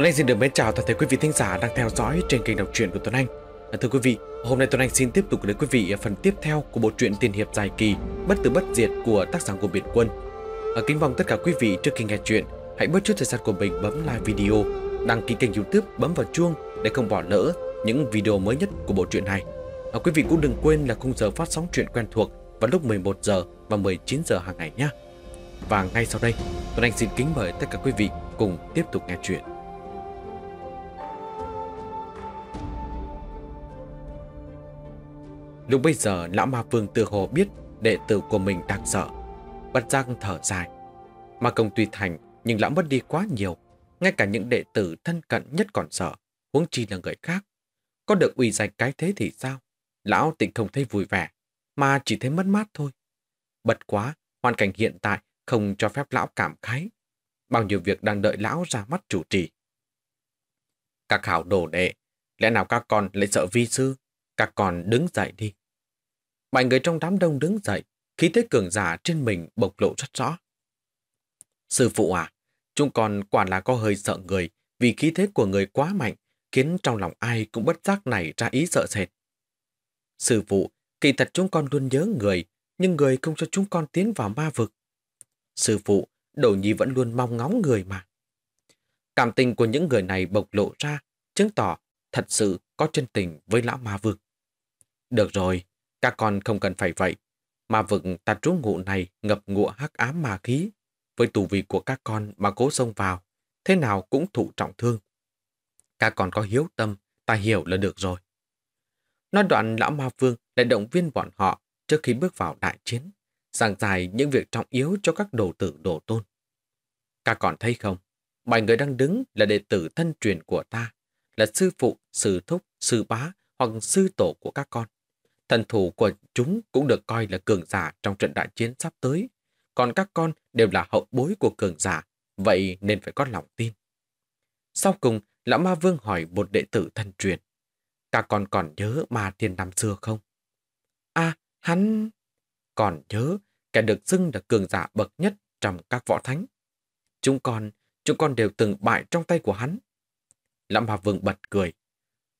Tuấn Anh xin được mến chào toàn thể quý vị thính giả đang theo dõi trên kênh đọc truyện của Tuấn Anh. À, thưa quý vị, hôm nay Tuấn Anh xin tiếp tục đến quý vị phần tiếp theo của bộ truyện tiền hiệp dài kỳ Bất tử bất diệt của tác giả của Biển Quân. À, kính mong tất cả quý vị trước khi nghe chuyện, hãy bớt chút thời gian của mình bấm like video, đăng ký kênh youtube, bấm vào chuông để không bỏ lỡ những video mới nhất của bộ truyện này. À, quý vị cũng đừng quên là khung giờ phát sóng truyện quen thuộc vào lúc 11 giờ và 19 giờ hàng ngày nhé. Và ngay sau đây, Tuấn Anh xin kính mời tất cả quý vị cùng tiếp tục nghe chuyện. Lúc bây giờ lão ma vương tự hồ biết đệ tử của mình đang sợ. Bất giác thở dài. Ma công tuy thành nhưng lão mất đi quá nhiều. Ngay cả những đệ tử thân cận nhất còn sợ, huống chi là người khác. Có được uy danh cái thế thì sao? Lão tịnh không thấy vui vẻ, mà chỉ thấy mất mát thôi. Bật quá, hoàn cảnh hiện tại không cho phép lão cảm khái. Bao nhiêu việc đang đợi lão ra mắt chủ trì. Các hảo đồ đệ, lẽ nào các con lại sợ vi sư? Các con đứng dậy đi, Mọi người trong đám đông đứng dậy, khí thế cường giả trên mình bộc lộ rất rõ. Sư phụ à, chúng còn quả là có hơi sợ người vì khí thế của người quá mạnh khiến trong lòng ai cũng bất giác này ra ý sợ sệt. Sư phụ, kỳ thật chúng con luôn nhớ người, nhưng người không cho chúng con tiến vào ma vực. Sư phụ, đồ nhi vẫn luôn mong ngóng người mà. Cảm tình của những người này bộc lộ ra, chứng tỏ thật sự có chân tình với lão ma vực. Được rồi, các con không cần phải vậy. Mà vực tạt trú ngụ này ngập ngụa hắc ám ma khí. Với tù vị của các con mà cố xông vào, thế nào cũng thụ trọng thương. Các con có hiếu tâm, ta hiểu là được rồi. Nói đoạn lão ma vương lại động viên bọn họ trước khi bước vào đại chiến, giảng giải những việc trọng yếu cho các đồ tử đồ tôn. Các con thấy không, bảy người đang đứng là đệ tử thân truyền của ta, là sư phụ, sư thúc, sư bá hoặc sư tổ của các con. Thần thủ của chúng cũng được coi là cường giả trong trận đại chiến sắp tới. Còn các con đều là hậu bối của cường giả, vậy nên phải có lòng tin. Sau cùng, Lão Ma Vương hỏi một đệ tử thân truyền. Các con còn nhớ Ma Thiên năm xưa không? A hắn... Còn nhớ, kẻ được xưng là cường giả bậc nhất trong các võ thánh. Chúng con, chúng con đều từng bại trong tay của hắn. Lão Ma Vương bật cười.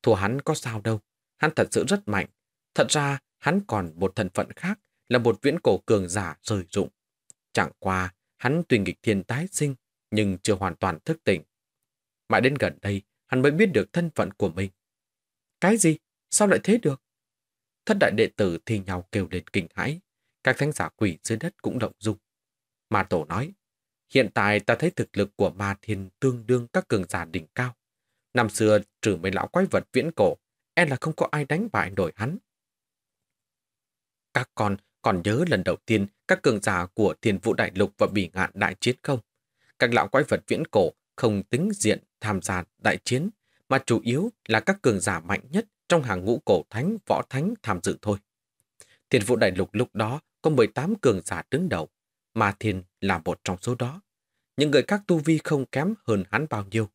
Thua hắn có sao đâu, hắn thật sự rất mạnh, Thật ra, hắn còn một thân phận khác là một viễn cổ cường giả rời dụng. Chẳng qua, hắn tùy nghịch thiên tái sinh, nhưng chưa hoàn toàn thức tỉnh. Mãi đến gần đây, hắn mới biết được thân phận của mình. Cái gì? Sao lại thế được? Thất đại đệ tử thì nhau kêu lên kinh hãi. Các thánh giả quỷ dưới đất cũng động dung. Mà tổ nói, hiện tại ta thấy thực lực của ma thiên tương đương các cường giả đỉnh cao. Năm xưa, trừ mấy lão quái vật viễn cổ, em là không có ai đánh bại nổi hắn. Các con còn nhớ lần đầu tiên các cường giả của thiền vụ đại lục và bỉ ngạn đại chiến không? Các lão quái vật viễn cổ không tính diện tham gia đại chiến, mà chủ yếu là các cường giả mạnh nhất trong hàng ngũ cổ thánh, võ thánh tham dự thôi. Thiền vụ đại lục lúc đó có 18 cường giả đứng đầu, mà thiền là một trong số đó. Những người các tu vi không kém hơn hắn bao nhiêu,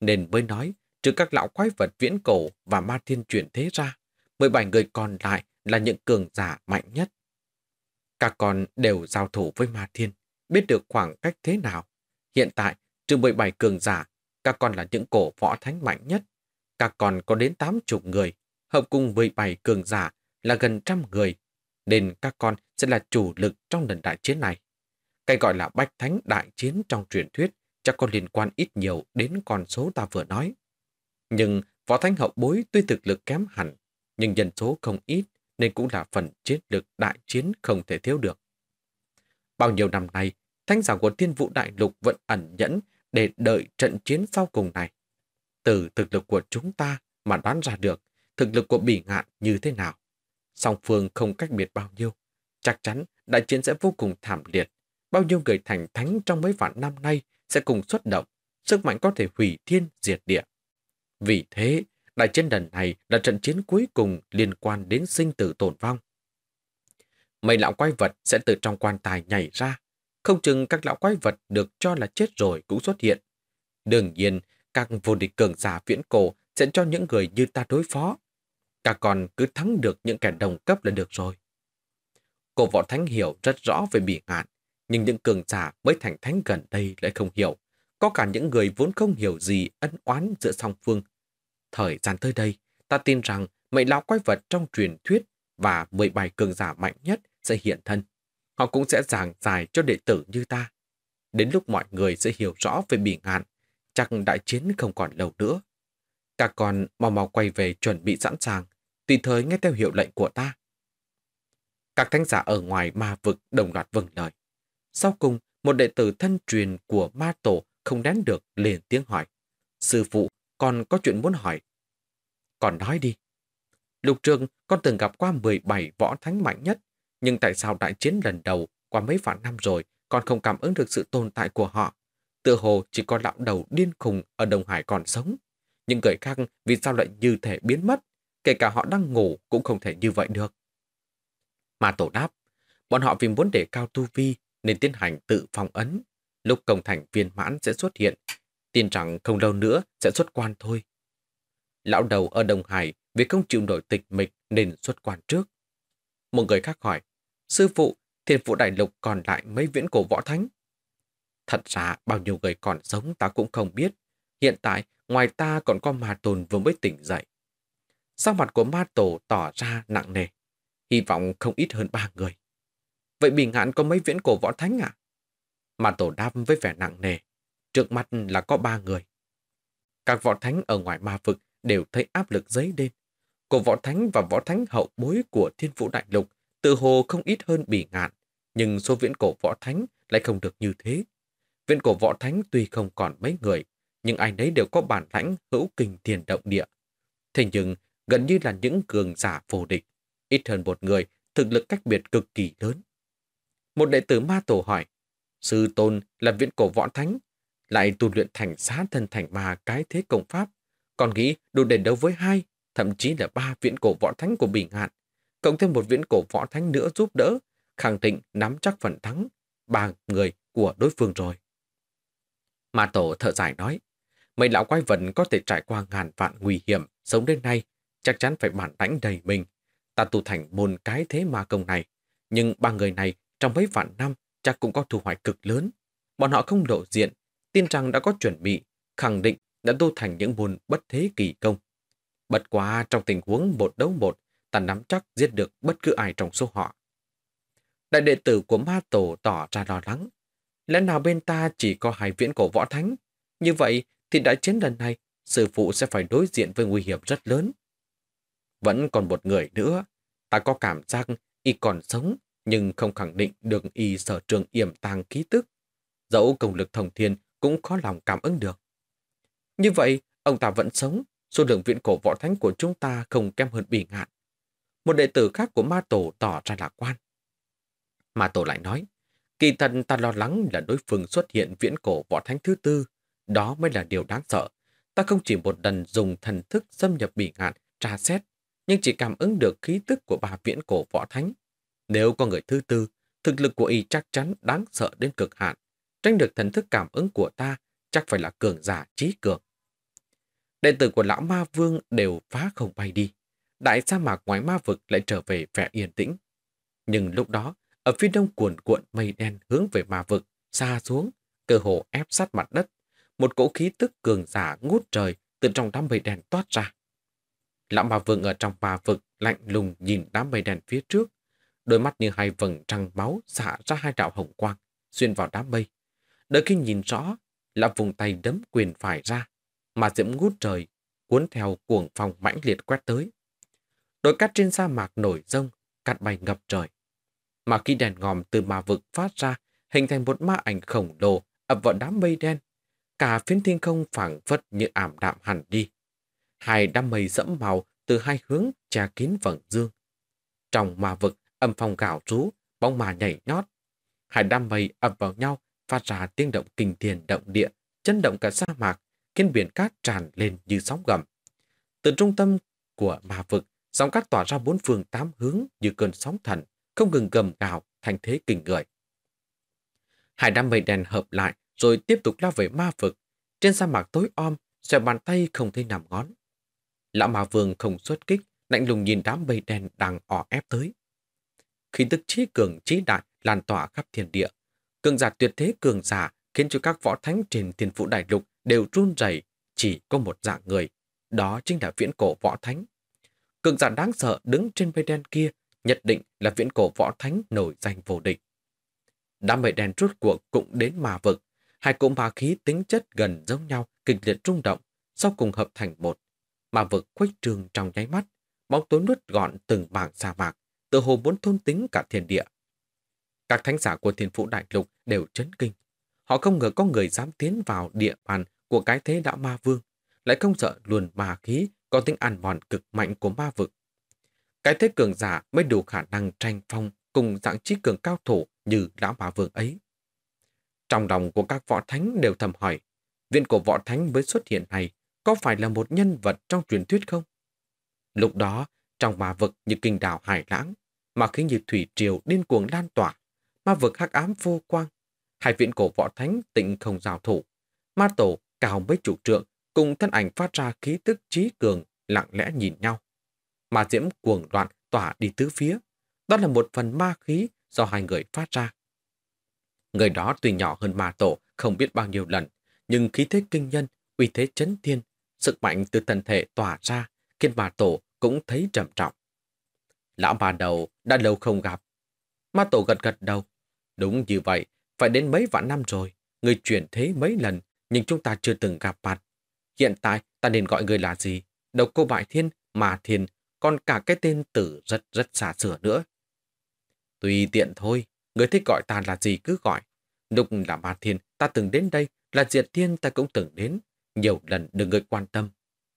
nên mới nói trừ các lão quái vật viễn cổ và ma thiên chuyển thế ra, 17 người còn lại là những cường giả mạnh nhất. Các con đều giao thủ với ma thiên, biết được khoảng cách thế nào. Hiện tại, trừ 17 cường giả, các con là những cổ võ thánh mạnh nhất. Các con có đến 80 người, hợp cùng với 7 cường giả là gần trăm người, nên các con sẽ là chủ lực trong lần đại chiến này. Cái gọi là bách thánh đại chiến trong truyền thuyết chắc có liên quan ít nhiều đến con số ta vừa nói. Nhưng võ thánh hậu bối tuy thực lực kém hẳn, nhưng dân số không ít, nên cũng là phần chiến lược đại chiến không thể thiếu được. Bao nhiêu năm nay, thánh giả của thiên vũ đại lục vẫn ẩn nhẫn để đợi trận chiến sau cùng này. Từ thực lực của chúng ta mà đoán ra được thực lực của bỉ ngạn như thế nào. Song phương không cách biệt bao nhiêu. Chắc chắn đại chiến sẽ vô cùng thảm liệt. Bao nhiêu người thành thánh trong mấy vạn năm nay sẽ cùng xuất động. Sức mạnh có thể hủy thiên diệt địa. Vì thế, Đại chiến lần này là trận chiến cuối cùng liên quan đến sinh tử tổn vong. Mấy lão quái vật sẽ từ trong quan tài nhảy ra. Không chừng các lão quái vật được cho là chết rồi cũng xuất hiện. Đương nhiên, các vô địch cường giả viễn cổ sẽ cho những người như ta đối phó. Các con cứ thắng được những kẻ đồng cấp là được rồi. Cổ võ thánh hiểu rất rõ về bỉ ngạn, nhưng những cường giả mới thành thánh gần đây lại không hiểu. Có cả những người vốn không hiểu gì ân oán giữa song phương Thời gian tới đây, ta tin rằng mấy lão quái vật trong truyền thuyết và mười bài cường giả mạnh nhất sẽ hiện thân. Họ cũng sẽ giảng dài cho đệ tử như ta. Đến lúc mọi người sẽ hiểu rõ về bỉ ngạn, chắc đại chiến không còn lâu nữa. Các con mau mau quay về chuẩn bị sẵn sàng, tùy thời nghe theo hiệu lệnh của ta. Các thánh giả ở ngoài ma vực đồng loạt vâng lời. Sau cùng, một đệ tử thân truyền của ma tổ không nén được liền tiếng hỏi. Sư phụ, con có chuyện muốn hỏi. Con nói đi. Lục trường, con từng gặp qua 17 võ thánh mạnh nhất, nhưng tại sao đại chiến lần đầu, qua mấy vạn năm rồi, con không cảm ứng được sự tồn tại của họ? Tựa hồ chỉ có lão đầu điên khùng ở Đông Hải còn sống. Những người khác vì sao lại như thể biến mất, kể cả họ đang ngủ cũng không thể như vậy được. Mà tổ đáp, bọn họ vì muốn để cao tu vi nên tiến hành tự phong ấn. Lúc công thành viên mãn sẽ xuất hiện, tin rằng không lâu nữa sẽ xuất quan thôi. Lão đầu ở Đồng Hải vì không chịu nổi tịch mịch nên xuất quan trước. Một người khác hỏi, sư phụ, thiên phụ đại lục còn lại mấy viễn cổ võ thánh? Thật ra bao nhiêu người còn sống ta cũng không biết. Hiện tại ngoài ta còn có ma tồn vừa mới tỉnh dậy. Sau mặt của ma tổ tỏ ra nặng nề. Hy vọng không ít hơn ba người. Vậy bình hạn có mấy viễn cổ võ thánh à? Ma tổ đáp với vẻ nặng nề. Trước mặt là có ba người. Các võ thánh ở ngoài ma vực đều thấy áp lực dấy lên. Cổ võ thánh và võ thánh hậu bối của thiên vũ đại lục tự hồ không ít hơn bỉ ngạn, nhưng số viễn cổ võ thánh lại không được như thế. Viễn cổ võ thánh tuy không còn mấy người, nhưng ai đấy đều có bản lãnh hữu kinh thiền động địa. Thế nhưng, gần như là những cường giả vô địch. Ít hơn một người, thực lực cách biệt cực kỳ lớn. Một đệ tử ma tổ hỏi, Sư Tôn là viễn cổ võ thánh lại tu luyện thành xá thân thành ma cái thế công pháp. Còn nghĩ đủ để đấu với hai, thậm chí là ba viễn cổ võ thánh của Bình Hạn. Cộng thêm một viễn cổ võ thánh nữa giúp đỡ, khẳng định nắm chắc phần thắng ba người của đối phương rồi. Mà tổ thợ giải nói, mấy lão quái vật có thể trải qua ngàn vạn nguy hiểm sống đến nay, chắc chắn phải bản lãnh đầy mình. Ta tu thành môn cái thế ma công này, nhưng ba người này trong mấy vạn năm chắc cũng có thu hoạch cực lớn. Bọn họ không lộ diện, tin rằng đã có chuẩn bị, khẳng định đã tu thành những môn bất thế kỳ công. Bất quá trong tình huống một đấu một, ta nắm chắc giết được bất cứ ai trong số họ. Đại đệ tử của ma tổ tỏ ra lo lắng. Lẽ nào bên ta chỉ có hai viễn cổ võ thánh? Như vậy thì đại chiến lần này, sư phụ sẽ phải đối diện với nguy hiểm rất lớn. Vẫn còn một người nữa, ta có cảm giác y còn sống nhưng không khẳng định được y sở trường yểm tàng ký tức. Dẫu công lực thông thiên cũng khó lòng cảm ứng được. Như vậy, ông ta vẫn sống, số lượng viện cổ võ thánh của chúng ta không kém hơn bỉ ngạn. Một đệ tử khác của ma tổ tỏ ra lạc quan. Ma tổ lại nói, kỳ thần ta lo lắng là đối phương xuất hiện viễn cổ võ thánh thứ tư, đó mới là điều đáng sợ. Ta không chỉ một lần dùng thần thức xâm nhập bỉ ngạn, tra xét, nhưng chỉ cảm ứng được khí tức của ba viễn cổ võ thánh. Nếu có người thứ tư, thực lực của y chắc chắn đáng sợ đến cực hạn, tranh được thần thức cảm ứng của ta chắc phải là cường giả trí cường. Đệ tử của lão ma vương đều phá không bay đi. Đại sa mạc ngoài ma vực lại trở về vẻ yên tĩnh. Nhưng lúc đó, ở phía đông cuồn cuộn mây đen hướng về ma vực, xa xuống, cơ hồ ép sát mặt đất. Một cỗ khí tức cường giả ngút trời từ trong đám mây đen toát ra. Lão ma vương ở trong ma vực lạnh lùng nhìn đám mây đen phía trước. Đôi mắt như hai vầng trăng máu xả ra hai đạo hồng quang, xuyên vào đám mây, Đợi khi nhìn rõ, là vùng tay đấm quyền phải ra, mà diễm ngút trời, cuốn theo cuồng phong mãnh liệt quét tới. Đồi cát trên sa mạc nổi rông, cát bay ngập trời. Mà khi đèn ngòm từ ma vực phát ra, hình thành một ma ảnh khổng lồ ập vào đám mây đen. Cả phiến thiên không phảng phất như ảm đạm hẳn đi. Hai đám mây dẫm màu từ hai hướng che kín vầng dương. Trong ma vực, âm phong gạo rú, bóng mà nhảy nhót. Hai đám mây ập vào nhau phát ra tiếng động kinh thiên động địa, chấn động cả sa mạc, khiến biển cát tràn lên như sóng gầm. Từ trung tâm của ma vực, sóng cát tỏa ra bốn phương tám hướng như cơn sóng thần, không ngừng gầm gào, thành thế kinh người. Hải đám mây đèn hợp lại rồi tiếp tục lao về ma vực. Trên sa mạc tối om, xòe bàn tay không thấy nằm ngón. Lão ma vương không xuất kích, lạnh lùng nhìn đám mây đen đang ỏ ép tới. Khi tức trí cường trí đại lan tỏa khắp thiên địa, cường giả tuyệt thế cường giả khiến cho các võ thánh trên thiên vũ đại lục đều run rẩy chỉ có một dạng người, đó chính là viễn cổ võ thánh. Cường giả đáng sợ đứng trên mây đen kia nhất định là viễn cổ võ thánh nổi danh vô địch. Đám mây đen rút cuộc cũng đến mà vực, hai cỗ ma khí tính chất gần giống nhau kịch liệt rung động, sau cùng hợp thành một. Mà vực khuếch trường trong nháy mắt, bóng tối nuốt gọn từng mảng sa mạc, tự hồ muốn thôn tính cả thiên địa. Các thánh giả của thiên phủ đại lục đều chấn kinh. Họ không ngờ có người dám tiến vào địa bàn của cái thế đạo ma vương, lại không sợ luồn ma khí có tính an mòn cực mạnh của ma vực. Cái thế cường giả mới đủ khả năng tranh phong cùng dạng trí cường cao thủ như lão ma vương ấy. Trong lòng của các võ thánh đều thầm hỏi, viện của võ thánh mới xuất hiện này có phải là một nhân vật trong truyền thuyết không? Lúc đó, trong ma vực như kinh đảo hải lãng, mà khi như thủy triều điên cuồng lan tỏa, ma vực hắc ám vô quang. Hai viện cổ võ thánh tịnh không giao thủ. Ma tổ cao mấy chủ trượng cùng thân ảnh phát ra khí tức trí cường lặng lẽ nhìn nhau. Ma diễm cuồng loạn tỏa đi tứ phía. Đó là một phần ma khí do hai người phát ra. Người đó tuy nhỏ hơn ma tổ không biết bao nhiêu lần, nhưng khí thế kinh nhân, uy thế chấn thiên, sức mạnh từ thân thể tỏa ra khiến ma tổ cũng thấy trầm trọng. Lão bà đầu đã lâu không gặp, Ma Tổ gật gật đầu. Đúng như vậy, phải đến mấy vạn năm rồi. Người chuyển thế mấy lần, nhưng chúng ta chưa từng gặp mặt. Hiện tại, ta nên gọi người là gì? Đầu cô bại thiên, mà thiên, còn cả cái tên tử rất rất xa xửa nữa. Tùy tiện thôi, người thích gọi ta là gì cứ gọi. Lúc là ma thiên, ta từng đến đây, là diệt thiên ta cũng từng đến. Nhiều lần đừng người quan tâm.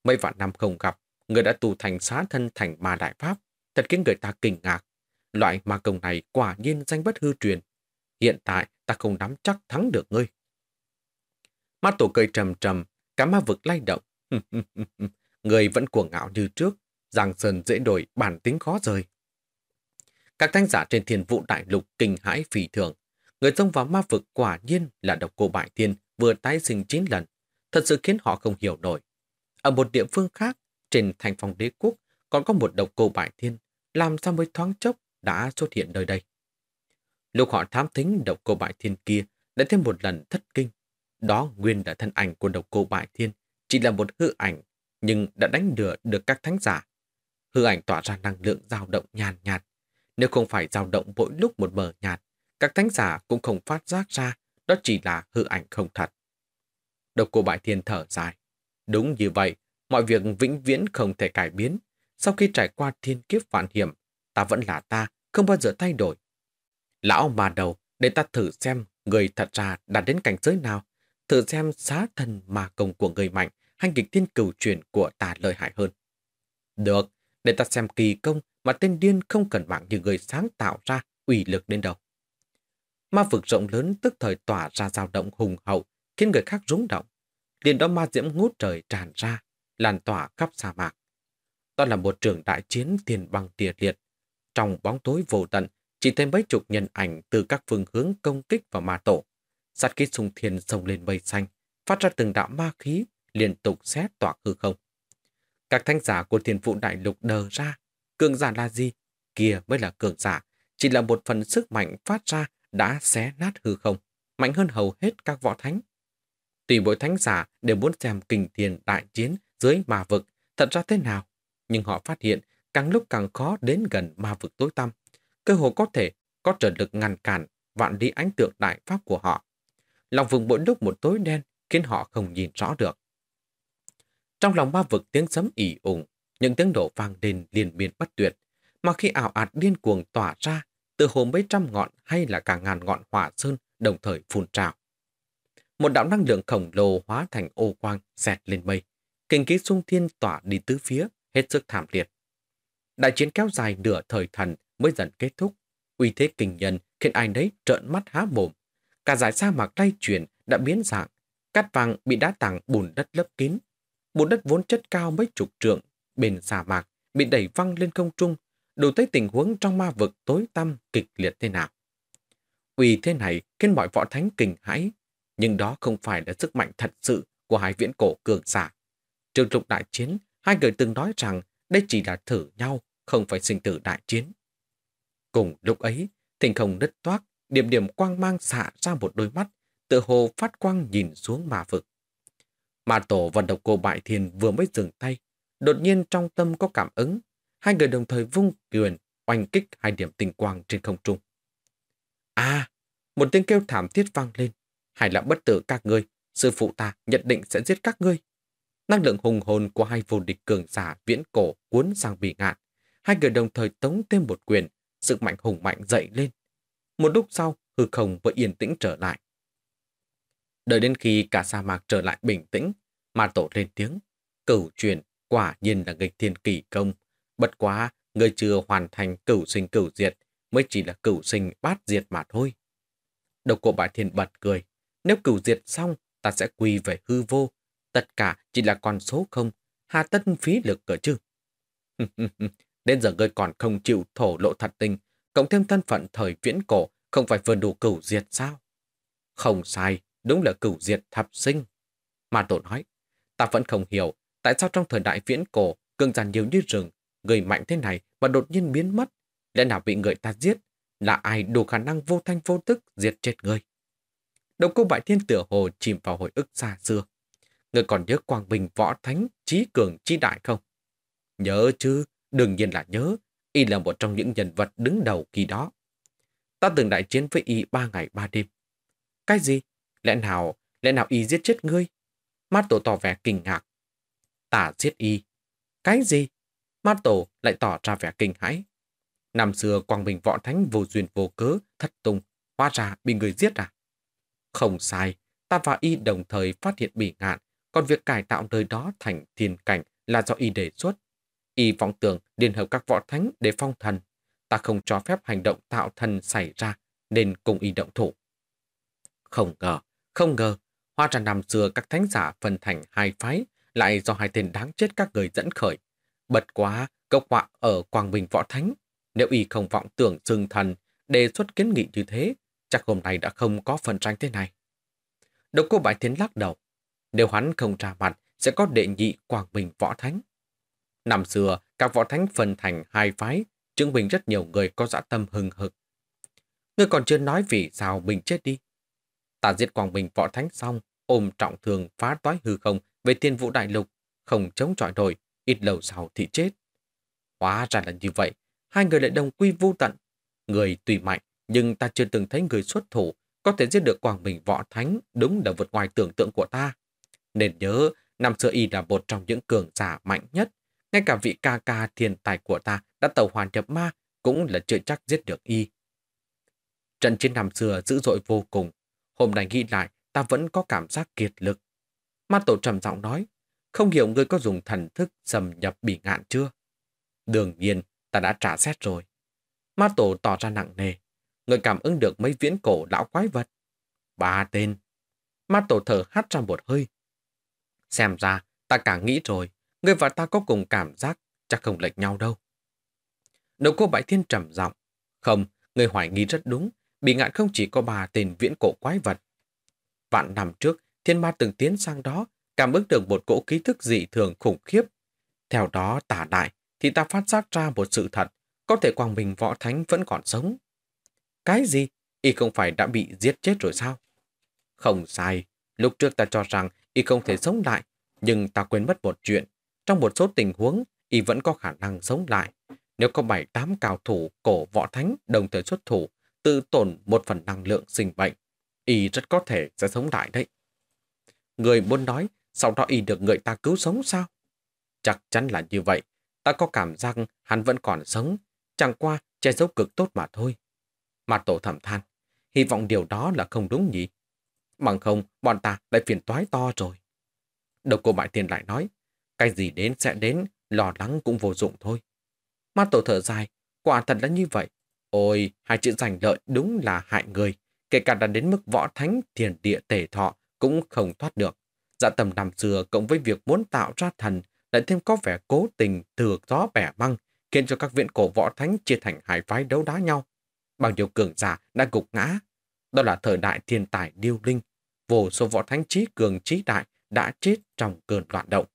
Mấy vạn năm không gặp, người đã tu thành xá thân thành ma đại pháp. Thật khiến người ta kinh ngạc. Loại ma công này quả nhiên danh bất hư truyền. Hiện tại ta không nắm chắc thắng được ngươi. Ma tổ cười trầm trầm, cá ma vực lay động. người vẫn cuồng ngạo như trước, giang sơn dễ đổi, bản tính khó rời. Các thanh giả trên thiên vụ đại lục kinh hãi phỉ thường. Người xông vào ma vực quả nhiên là độc cô bại thiên vừa tái sinh 9 lần. Thật sự khiến họ không hiểu nổi. Ở một địa phương khác, trên thành phòng đế quốc, còn có một độc cô bại thiên. Làm sao mới thoáng chốc đã xuất hiện nơi đây. Lúc họ thám thính độc cô bại thiên kia đã thêm một lần thất kinh. Đó nguyên là thân ảnh của độc cô bại thiên, chỉ là một hư ảnh, nhưng đã đánh lừa được các thánh giả. Hư ảnh tỏa ra năng lượng dao động nhàn nhạt. Nếu không phải dao động mỗi lúc một mờ nhạt, các thánh giả cũng không phát giác ra, đó chỉ là hư ảnh không thật. Độc cô bại thiên thở dài. Đúng như vậy, mọi việc vĩnh viễn không thể cải biến. Sau khi trải qua thiên kiếp vạn hiểm, ta vẫn là ta, không bao giờ thay đổi. Lão mà đầu, để ta thử xem người thật ra đạt đến cảnh giới nào, thử xem xá thần mà công của người mạnh, hành kịch thiên cửu truyền của ta lợi hại hơn. Được, để ta xem kỳ công mà tên điên không cần mạng như người sáng tạo ra ủy lực đến đâu. Ma vực rộng lớn tức thời tỏa ra dao động hùng hậu, khiến người khác rúng động. liền đó ma diễm ngút trời tràn ra, lan tỏa khắp sa mạc. Đó là một trường đại chiến tiền bằng địa liệt, trong bóng tối vô tận, chỉ thêm mấy chục nhân ảnh từ các phương hướng công kích vào ma tổ. Sát khí sung thiên sông lên mây xanh, phát ra từng đạo ma khí, liên tục xé tỏa hư không. Các thanh giả của thiên phụ đại lục đờ ra, cường giả là gì? Kia mới là cường giả, chỉ là một phần sức mạnh phát ra đã xé nát hư không, mạnh hơn hầu hết các võ thánh. Tùy mỗi thánh giả đều muốn xem kinh thiền đại chiến dưới ma vực thật ra thế nào, nhưng họ phát hiện càng lúc càng khó đến gần ma vực tối tăm, cơ hồ có thể có trở lực ngăn cản vạn lý ánh tượng đại pháp của họ. Lòng vùng mỗi lúc một tối đen khiến họ không nhìn rõ được. Trong lòng ma vực tiếng sấm ỉ ủng, những tiếng đổ vang lên liền miên bất tuyệt, mà khi ảo ạt điên cuồng tỏa ra, từ hồ mấy trăm ngọn hay là cả ngàn ngọn hỏa sơn đồng thời phun trào. Một đạo năng lượng khổng lồ hóa thành ô quang xẹt lên mây, kinh khí sung thiên tỏa đi tứ phía, hết sức thảm liệt. Đại chiến kéo dài nửa thời thần mới dần kết thúc. Uy thế kinh nhân khiến ai nấy trợn mắt há mồm. Cả giải sa mạc lay chuyển đã biến dạng. Cát vàng bị đá tảng bùn đất lấp kín. Bùn đất vốn chất cao mấy chục trượng, bền sa mạc bị đẩy văng lên không trung, đủ thấy tình huống trong ma vực tối tăm kịch liệt thế nào. Uy thế này khiến mọi võ thánh kinh hãi, nhưng đó không phải là sức mạnh thật sự của hai viễn cổ cường giả. Trường trục đại chiến, hai người từng nói rằng đây chỉ là thử nhau, không phải sinh tử đại chiến. Cùng lúc ấy, thỉnh không đất toác, điểm điểm quang mang xạ ra một đôi mắt, tự hồ phát quang nhìn xuống mà vực. Mà tổ vận động cô bại thiền vừa mới dừng tay, đột nhiên trong tâm có cảm ứng, hai người đồng thời vung quyền, oanh kích hai điểm tinh quang trên không trung. À, một tiếng kêu thảm thiết vang lên, hay là bất tử các ngươi, sư phụ ta nhận định sẽ giết các ngươi. Năng lượng hùng hồn của hai vô địch cường giả viễn cổ cuốn sang bỉ ngạn. Hai người đồng thời tống thêm một quyền, sức mạnh hùng mạnh dậy lên. Một lúc sau, hư không vẫn yên tĩnh trở lại. Đợi đến khi cả sa mạc trở lại bình tĩnh, mà tổ lên tiếng. Cửu truyền, quả nhiên là nghịch thiên kỳ công. Bất quá, người chưa hoàn thành cửu sinh cửu diệt, mới chỉ là cửu sinh bát diệt mà thôi. Độc cổ bại thiên bật cười. Nếu cửu diệt xong, ta sẽ quy về hư vô, Tất cả chỉ là con số không, hà tất phí lực cỡ chứ. Đến giờ ngươi còn không chịu thổ lộ thật tình, cộng thêm thân phận thời viễn cổ, không phải vừa đủ cửu diệt sao? Không sai, đúng là cửu diệt thập sinh. Mà tổ nói, ta vẫn không hiểu tại sao trong thời đại viễn cổ, cường giả nhiều như rừng, người mạnh thế này mà đột nhiên biến mất. Lẽ nào bị người ta giết? Là ai đủ khả năng vô thanh vô tức giết chết người? Đồng cô bại thiên tựa hồ chìm vào hồi ức xa xưa người còn nhớ Quang Bình Võ Thánh Trí Cường trí Đại không? Nhớ chứ, đương nhiên là nhớ, y là một trong những nhân vật đứng đầu kỳ đó. Ta từng đại chiến với y ba ngày ba đêm. Cái gì? Lẽ nào, lẽ nào y giết chết ngươi? Mát tổ tỏ vẻ kinh ngạc. Ta giết y. Cái gì? Mát tổ lại tỏ ra vẻ kinh hãi. Năm xưa Quang Bình Võ Thánh vô duyên vô cớ, thất tung, hóa ra bị người giết à? Không sai, ta và y đồng thời phát hiện bị ngạn còn việc cải tạo nơi đó thành thiên cảnh là do y đề xuất. Y vọng tưởng liên hợp các võ thánh để phong thần. Ta không cho phép hành động tạo thần xảy ra, nên cùng y động thủ. Không ngờ, không ngờ, hoa trà năm xưa các thánh giả phân thành hai phái, lại do hai tên đáng chết các người dẫn khởi. Bật quá, cốc họa ở Quang minh Võ Thánh. Nếu y không vọng tưởng xưng thần, đề xuất kiến nghị như thế, chắc hôm nay đã không có phần tranh thế này. Độc cô Bại Thiên lắc đầu, nếu hắn không ra mặt, sẽ có đệ nhị Quảng Bình Võ Thánh. Năm xưa, các võ thánh phân thành hai phái, chứng minh rất nhiều người có dã tâm hừng hực. Ngươi còn chưa nói vì sao mình chết đi. Ta giết Quảng Bình Võ Thánh xong, ôm trọng thường phá toái hư không về thiên vũ đại lục, không chống chọi nổi, ít lâu sau thì chết. Hóa ra là như vậy, hai người lại đồng quy vô tận. Người tùy mạnh, nhưng ta chưa từng thấy người xuất thủ có thể giết được Quảng Bình Võ Thánh đúng là vượt ngoài tưởng tượng của ta. Nên nhớ, năm xưa y là một trong những cường giả mạnh nhất. Ngay cả vị ca ca thiên tài của ta đã tẩu hoàn nhập ma cũng là chưa chắc giết được y. Trận chiến năm xưa dữ dội vô cùng. Hôm nay nghĩ lại, ta vẫn có cảm giác kiệt lực. Ma tổ trầm giọng nói, không hiểu ngươi có dùng thần thức xâm nhập bỉ ngạn chưa? Đương nhiên, ta đã trả xét rồi. Ma tổ tỏ ra nặng nề. Người cảm ứng được mấy viễn cổ lão quái vật. Ba tên. Ma tổ thở hắt ra một hơi, Xem ra, ta càng nghĩ rồi, người và ta có cùng cảm giác chắc không lệch nhau đâu. Đầu cô Bãi Thiên trầm giọng Không, người hoài nghi rất đúng, bị ngạn không chỉ có bà tên viễn cổ quái vật. Vạn năm trước, thiên ma từng tiến sang đó, cảm ứng được một cỗ ký thức dị thường khủng khiếp. Theo đó tả đại, thì ta phát giác ra một sự thật, có thể quang minh võ thánh vẫn còn sống. Cái gì? Y không phải đã bị giết chết rồi sao? Không sai, lúc trước ta cho rằng y không thể sống lại, nhưng ta quên mất một chuyện. Trong một số tình huống, y vẫn có khả năng sống lại. Nếu có bảy tám cao thủ cổ võ thánh đồng thời xuất thủ, tự tổn một phần năng lượng sinh bệnh, y rất có thể sẽ sống lại đấy. Người muốn nói, sau đó y được người ta cứu sống sao? Chắc chắn là như vậy. Ta có cảm giác hắn vẫn còn sống, chẳng qua che giấu cực tốt mà thôi. Mặt tổ thẩm than, hy vọng điều đó là không đúng nhỉ? bằng không bọn ta lại phiền toái to rồi. Độc cô bại thiên lại nói, cái gì đến sẽ đến, lo lắng cũng vô dụng thôi. Mát tổ thở dài, quả thật là như vậy. Ôi, hai chữ giành lợi đúng là hại người, kể cả đã đến mức võ thánh thiền địa tể thọ cũng không thoát được. Dạ tầm năm xưa cộng với việc muốn tạo ra thần lại thêm có vẻ cố tình thừa gió bẻ băng, khiến cho các viện cổ võ thánh chia thành hai phái đấu đá nhau. Bao nhiêu cường giả đã gục ngã. Đó là thời đại thiên tài điêu linh, vô số võ thánh trí cường trí đại đã chết trong cơn loạn động.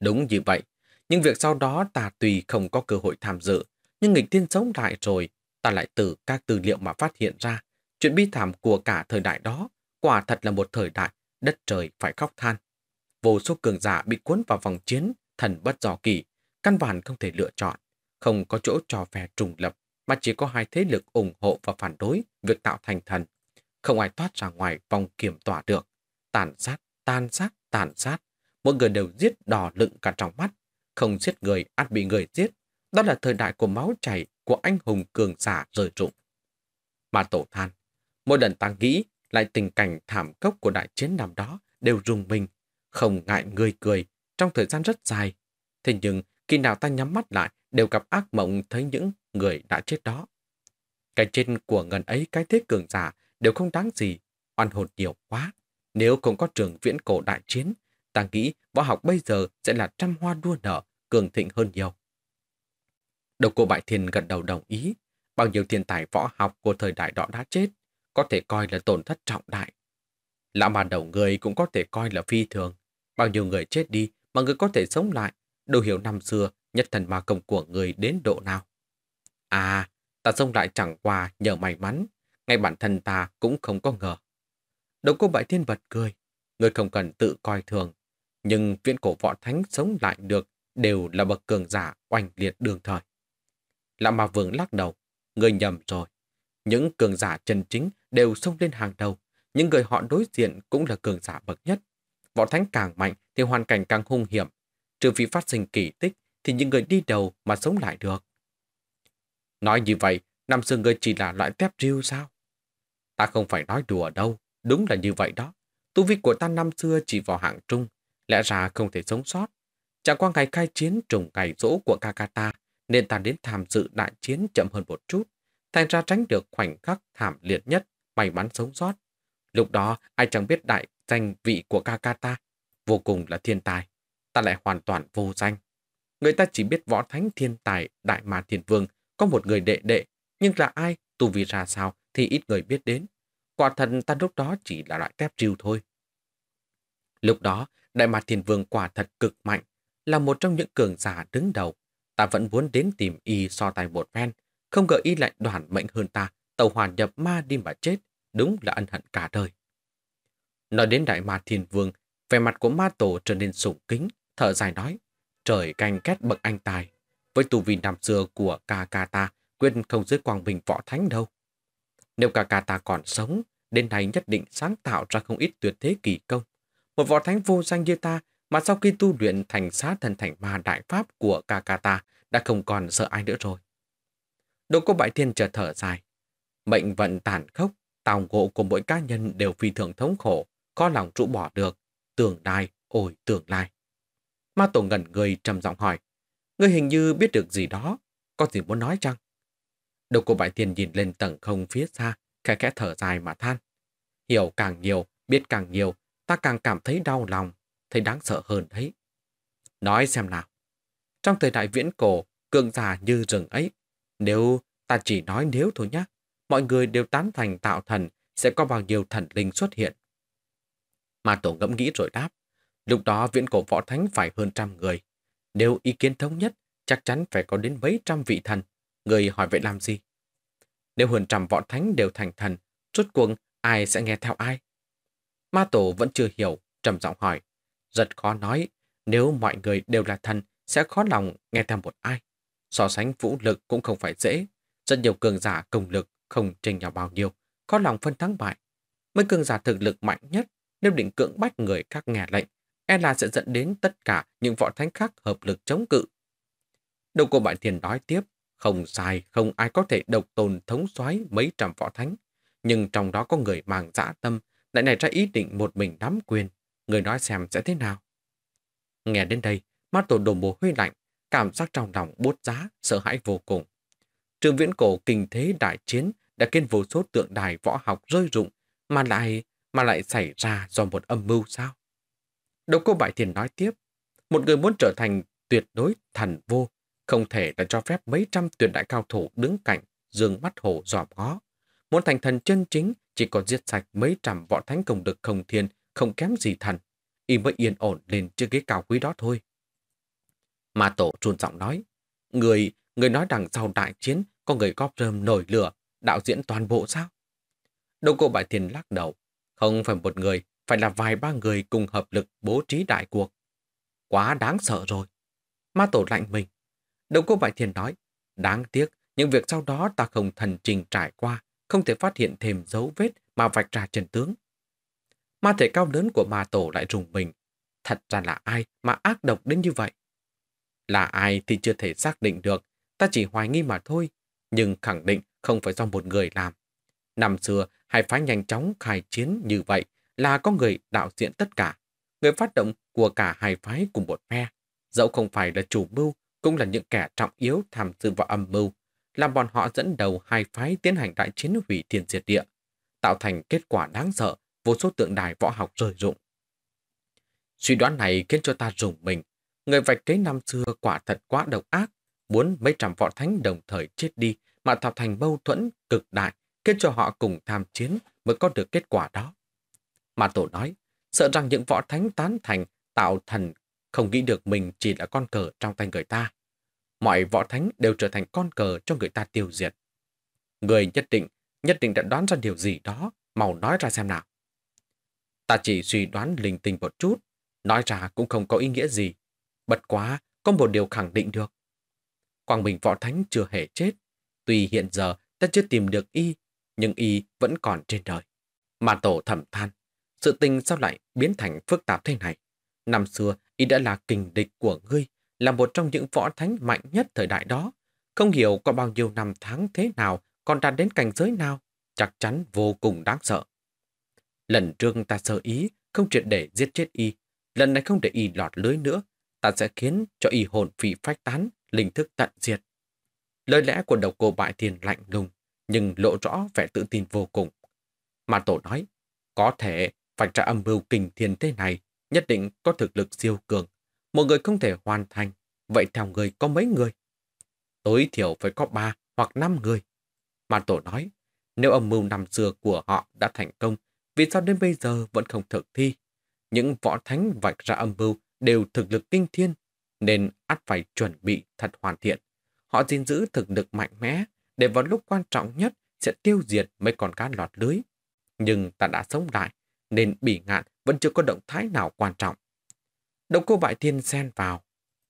Đúng như vậy, nhưng việc sau đó ta tùy không có cơ hội tham dự, nhưng nghịch thiên sống lại rồi, ta lại từ các tư liệu mà phát hiện ra, chuyện bi thảm của cả thời đại đó, quả thật là một thời đại, đất trời phải khóc than. Vô số cường giả bị cuốn vào vòng chiến, thần bất do kỳ, căn bản không thể lựa chọn, không có chỗ trò vẻ trùng lập, mà chỉ có hai thế lực ủng hộ và phản đối việc tạo thành thần không ai thoát ra ngoài vòng kiểm tỏa được. Tàn sát, tàn sát, tàn sát, mỗi người đều giết đỏ lựng cả trong mắt. Không giết người, ăn bị người giết. Đó là thời đại của máu chảy, của anh hùng cường giả rời rụng. Mà tổ than, mỗi lần ta nghĩ lại tình cảnh thảm cốc của đại chiến năm đó đều rùng mình, không ngại người cười trong thời gian rất dài. Thế nhưng khi nào ta nhắm mắt lại đều gặp ác mộng thấy những người đã chết đó. Cái chết của ngần ấy cái thế cường giả đều không đáng gì, oan hồn nhiều quá. Nếu không có trường viễn cổ đại chiến, ta nghĩ võ học bây giờ sẽ là trăm hoa đua nở, cường thịnh hơn nhiều. Độc cô Bại Thiên gần đầu đồng ý, bao nhiêu thiên tài võ học của thời đại đó đã chết, có thể coi là tổn thất trọng đại. Lão mà đầu người cũng có thể coi là phi thường, bao nhiêu người chết đi mà người có thể sống lại, đâu hiểu năm xưa nhất thần ma công của người đến độ nào. À, ta sống lại chẳng qua nhờ may mắn, ngay bản thân ta cũng không có ngờ. Độc cô bại thiên vật cười, người không cần tự coi thường, nhưng viễn cổ võ thánh sống lại được đều là bậc cường giả oanh liệt đường thời. Lạ mà vương lắc đầu, người nhầm rồi. Những cường giả chân chính đều xông lên hàng đầu, những người họ đối diện cũng là cường giả bậc nhất. Võ thánh càng mạnh thì hoàn cảnh càng hung hiểm, trừ phi phát sinh kỳ tích thì những người đi đầu mà sống lại được. Nói như vậy, năm Sương người chỉ là loại tép riêu sao? Ta không phải nói đùa đâu, đúng là như vậy đó. Tu vi của ta năm xưa chỉ vào hạng trung, lẽ ra không thể sống sót. Chẳng qua ngày khai chiến trùng ngày rỗ của Kakata, nên ta đến tham dự đại chiến chậm hơn một chút, thành ra tránh được khoảnh khắc thảm liệt nhất, may mắn sống sót. Lúc đó, ai chẳng biết đại danh vị của Kakata, vô cùng là thiên tài. Ta lại hoàn toàn vô danh. Người ta chỉ biết võ thánh thiên tài Đại Ma Thiên Vương có một người đệ đệ, nhưng là ai, tu vi ra sao thì ít người biết đến. Quả thần ta lúc đó chỉ là loại tép riêu thôi. Lúc đó, Đại Mạc Thiên Vương quả thật cực mạnh, là một trong những cường giả đứng đầu. Ta vẫn muốn đến tìm y so tài một phen, không ngờ y lại đoản mệnh hơn ta, tàu hoàn nhập ma đi mà chết, đúng là ân hận cả đời. Nói đến Đại Mạc Thiên Vương, vẻ mặt của ma tổ trở nên sủng kính, thở dài nói, trời canh két bậc anh tài. Với tù vi năm xưa của ca ca ta, quyết không dưới quang bình võ thánh đâu. Nếu cả cả ta còn sống, đến nay nhất định sáng tạo ra không ít tuyệt thế kỳ công. Một võ thánh vô danh như ta mà sau khi tu luyện thành sát thần thành ma đại pháp của Ta, đã không còn sợ ai nữa rồi. Đồ cô bại thiên chợt thở dài. Mệnh vận tàn khốc, tào ngộ của mỗi cá nhân đều phi thường thống khổ, khó lòng trụ bỏ được. tưởng lai, ôi tưởng lai. Ma tổ ngẩn người trầm giọng hỏi. người hình như biết được gì đó, có gì muốn nói chăng? Đầu cô bại tiền nhìn lên tầng không phía xa, khẽ khẽ thở dài mà than. Hiểu càng nhiều, biết càng nhiều, ta càng cảm thấy đau lòng, thấy đáng sợ hơn đấy. Nói xem nào. Trong thời đại viễn cổ, cường già như rừng ấy, nếu ta chỉ nói nếu thôi nhá, mọi người đều tán thành tạo thần sẽ có bao nhiêu thần linh xuất hiện. Mà tổ ngẫm nghĩ rồi đáp, lúc đó viễn cổ võ thánh phải hơn trăm người. Nếu ý kiến thống nhất, chắc chắn phải có đến mấy trăm vị thần. Người hỏi vậy làm gì? Nếu hơn trăm võ thánh đều thành thần, rốt cuộc ai sẽ nghe theo ai? Ma tổ vẫn chưa hiểu, trầm giọng hỏi. Rất khó nói, nếu mọi người đều là thần, sẽ khó lòng nghe theo một ai. So sánh vũ lực cũng không phải dễ. Rất nhiều cường giả công lực không chênh nhau bao nhiêu, khó lòng phân thắng bại. Mấy cường giả thực lực mạnh nhất, nếu định cưỡng bách người khác nghe lệnh, e là sẽ dẫn đến tất cả những võ thánh khác hợp lực chống cự. Đầu cô Bại Thiền nói tiếp, không sai, không ai có thể độc tồn thống soái mấy trăm võ thánh. Nhưng trong đó có người mang dã tâm, lại này ra ý định một mình nắm quyền. Người nói xem sẽ thế nào. Nghe đến đây, mắt tổ đồ mồ hôi lạnh, cảm giác trong lòng bốt giá, sợ hãi vô cùng. Trường viễn cổ kinh thế đại chiến đã khiến vô số tượng đài võ học rơi rụng, mà lại mà lại xảy ra do một âm mưu sao? Độc cô Bại Thiền nói tiếp, một người muốn trở thành tuyệt đối thần vô không thể là cho phép mấy trăm tuyển đại cao thủ đứng cạnh, dường mắt hồ dòm ngó. Muốn thành thần chân chính, chỉ còn giết sạch mấy trăm võ thánh công được không thiên, không kém gì thần. Y mới yên ổn lên chiếc ghế cao quý đó thôi. Mà tổ trùn giọng nói, người, người nói rằng sau đại chiến có người góp rơm nổi lửa, đạo diễn toàn bộ sao? Đông cô Bại Thiên lắc đầu, không phải một người, phải là vài ba người cùng hợp lực bố trí đại cuộc. Quá đáng sợ rồi. Ma tổ lạnh mình, Đồng cô Vải Thiền nói, đáng tiếc, những việc sau đó ta không thần trình trải qua, không thể phát hiện thêm dấu vết mà vạch ra trần tướng. Ma thể cao lớn của ma tổ lại rùng mình. Thật ra là ai mà ác độc đến như vậy? Là ai thì chưa thể xác định được, ta chỉ hoài nghi mà thôi, nhưng khẳng định không phải do một người làm. Năm xưa, hai phái nhanh chóng khai chiến như vậy là có người đạo diễn tất cả, người phát động của cả hai phái cùng một phe. Dẫu không phải là chủ mưu cũng là những kẻ trọng yếu tham dự vào âm mưu, làm bọn họ dẫn đầu hai phái tiến hành đại chiến hủy thiên diệt địa, tạo thành kết quả đáng sợ vô số tượng đài võ học rời rụng. Suy đoán này khiến cho ta rùng mình. Người vạch kế năm xưa quả thật quá độc ác, muốn mấy trăm võ thánh đồng thời chết đi mà tạo thành mâu thuẫn cực đại, khiến cho họ cùng tham chiến mới có được kết quả đó. Mà tổ nói, sợ rằng những võ thánh tán thành tạo thần không nghĩ được mình chỉ là con cờ trong tay người ta mọi võ thánh đều trở thành con cờ cho người ta tiêu diệt. Người nhất định, nhất định đã đoán ra điều gì đó, mau nói ra xem nào. Ta chỉ suy đoán linh tinh một chút, nói ra cũng không có ý nghĩa gì. Bật quá, có một điều khẳng định được. Quang Bình Võ Thánh chưa hề chết. Tuy hiện giờ ta chưa tìm được y, nhưng y vẫn còn trên đời. Mà tổ thẩm than, sự tình sao lại biến thành phức tạp thế này? Năm xưa, y đã là kình địch của ngươi, là một trong những võ thánh mạnh nhất thời đại đó. Không hiểu có bao nhiêu năm tháng thế nào còn đạt đến cảnh giới nào, chắc chắn vô cùng đáng sợ. Lần trước ta sơ ý, không triệt để giết chết y. Lần này không để y lọt lưới nữa, ta sẽ khiến cho y hồn phi phách tán, linh thức tận diệt. Lời lẽ của đầu cô bại thiên lạnh lùng, nhưng lộ rõ vẻ tự tin vô cùng. Mà tổ nói, có thể phải trả âm mưu kinh thiên thế này, nhất định có thực lực siêu cường, một người không thể hoàn thành, vậy theo người có mấy người? Tối thiểu phải có ba hoặc năm người. Mà tổ nói, nếu âm mưu năm xưa của họ đã thành công, vì sao đến bây giờ vẫn không thực thi? Những võ thánh vạch ra âm mưu đều thực lực kinh thiên, nên ắt phải chuẩn bị thật hoàn thiện. Họ gìn giữ thực lực mạnh mẽ, để vào lúc quan trọng nhất sẽ tiêu diệt mấy con cá lọt lưới. Nhưng ta đã sống lại, nên bỉ ngạn vẫn chưa có động thái nào quan trọng độc cô bại thiên xen vào.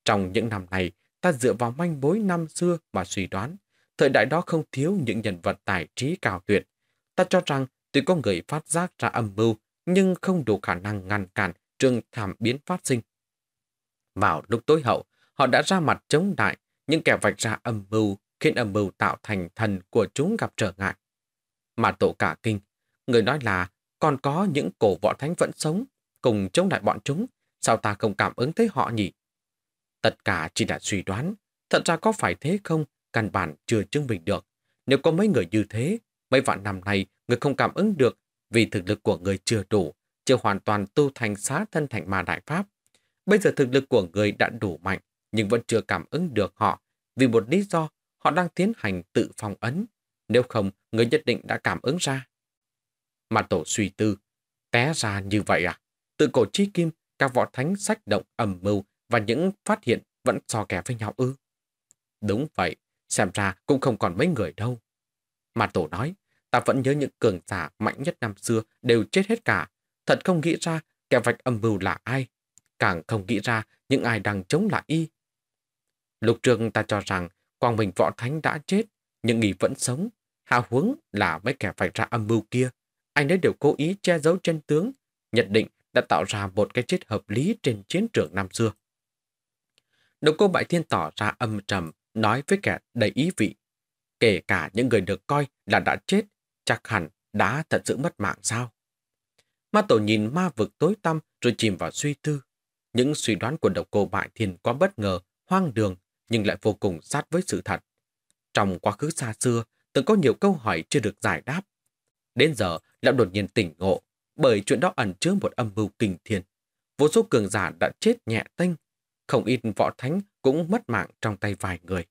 Trong những năm này, ta dựa vào manh bối năm xưa mà suy đoán. Thời đại đó không thiếu những nhân vật tài trí cao tuyệt. Ta cho rằng tuy có người phát giác ra âm mưu, nhưng không đủ khả năng ngăn cản trường thảm biến phát sinh. Vào lúc tối hậu, họ đã ra mặt chống lại những kẻ vạch ra âm mưu khiến âm mưu tạo thành thần của chúng gặp trở ngại. Mà tổ cả kinh, người nói là còn có những cổ võ thánh vẫn sống cùng chống lại bọn chúng. Sao ta không cảm ứng thấy họ nhỉ? Tất cả chỉ là suy đoán. Thật ra có phải thế không? Căn bản chưa chứng minh được. Nếu có mấy người như thế, mấy vạn năm nay người không cảm ứng được vì thực lực của người chưa đủ, chưa hoàn toàn tu thành xá thân thành ma đại pháp. Bây giờ thực lực của người đã đủ mạnh, nhưng vẫn chưa cảm ứng được họ. Vì một lý do, họ đang tiến hành tự phòng ấn. Nếu không, người nhất định đã cảm ứng ra. Mà tổ suy tư, té ra như vậy à? Tự cổ chi kim các võ thánh sách động ẩm mưu và những phát hiện vẫn so kẻ với nhau ư. Đúng vậy, xem ra cũng không còn mấy người đâu. Mà tổ nói, ta vẫn nhớ những cường giả mạnh nhất năm xưa đều chết hết cả. Thật không nghĩ ra kẻ vạch âm mưu là ai. Càng không nghĩ ra những ai đang chống lại y. Lục trường ta cho rằng Quang Minh Võ Thánh đã chết, nhưng y vẫn sống. Hào huống là mấy kẻ vạch ra âm mưu kia. Anh ấy đều cố ý che giấu chân tướng, nhận định đã tạo ra một cái chết hợp lý trên chiến trường năm xưa. Độc cô Bại Thiên tỏ ra âm trầm, nói với kẻ đầy ý vị. Kể cả những người được coi là đã chết, chắc hẳn đã thật sự mất mạng sao? Ma tổ nhìn ma vực tối tăm rồi chìm vào suy tư. Những suy đoán của độc cô Bại Thiên quá bất ngờ, hoang đường, nhưng lại vô cùng sát với sự thật. Trong quá khứ xa xưa, từng có nhiều câu hỏi chưa được giải đáp. Đến giờ, lão đột nhiên tỉnh ngộ, bởi chuyện đó ẩn chứa một âm mưu kinh thiên. Vô số cường giả đã chết nhẹ tênh, không ít võ thánh cũng mất mạng trong tay vài người.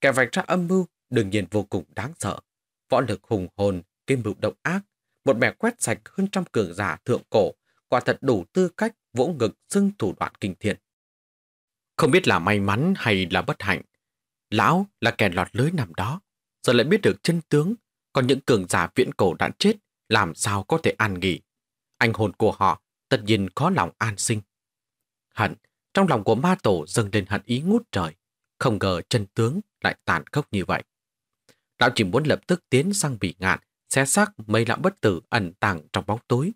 Kẻ vạch ra âm mưu đương nhiên vô cùng đáng sợ. Võ lực hùng hồn, kim mưu động ác, một bẻ quét sạch hơn trăm cường giả thượng cổ, quả thật đủ tư cách vỗ ngực xưng thủ đoạn kinh thiên. Không biết là may mắn hay là bất hạnh, lão là kẻ lọt lưới nằm đó, giờ lại biết được chân tướng, còn những cường giả viễn cổ đã chết, làm sao có thể an nghỉ anh hồn của họ tất nhiên khó lòng an sinh. Hận, trong lòng của ma tổ dâng lên hận ý ngút trời, không ngờ chân tướng lại tàn khốc như vậy. Lão chỉ muốn lập tức tiến sang bị ngạn, xé xác mấy lão bất tử ẩn tàng trong bóng tối.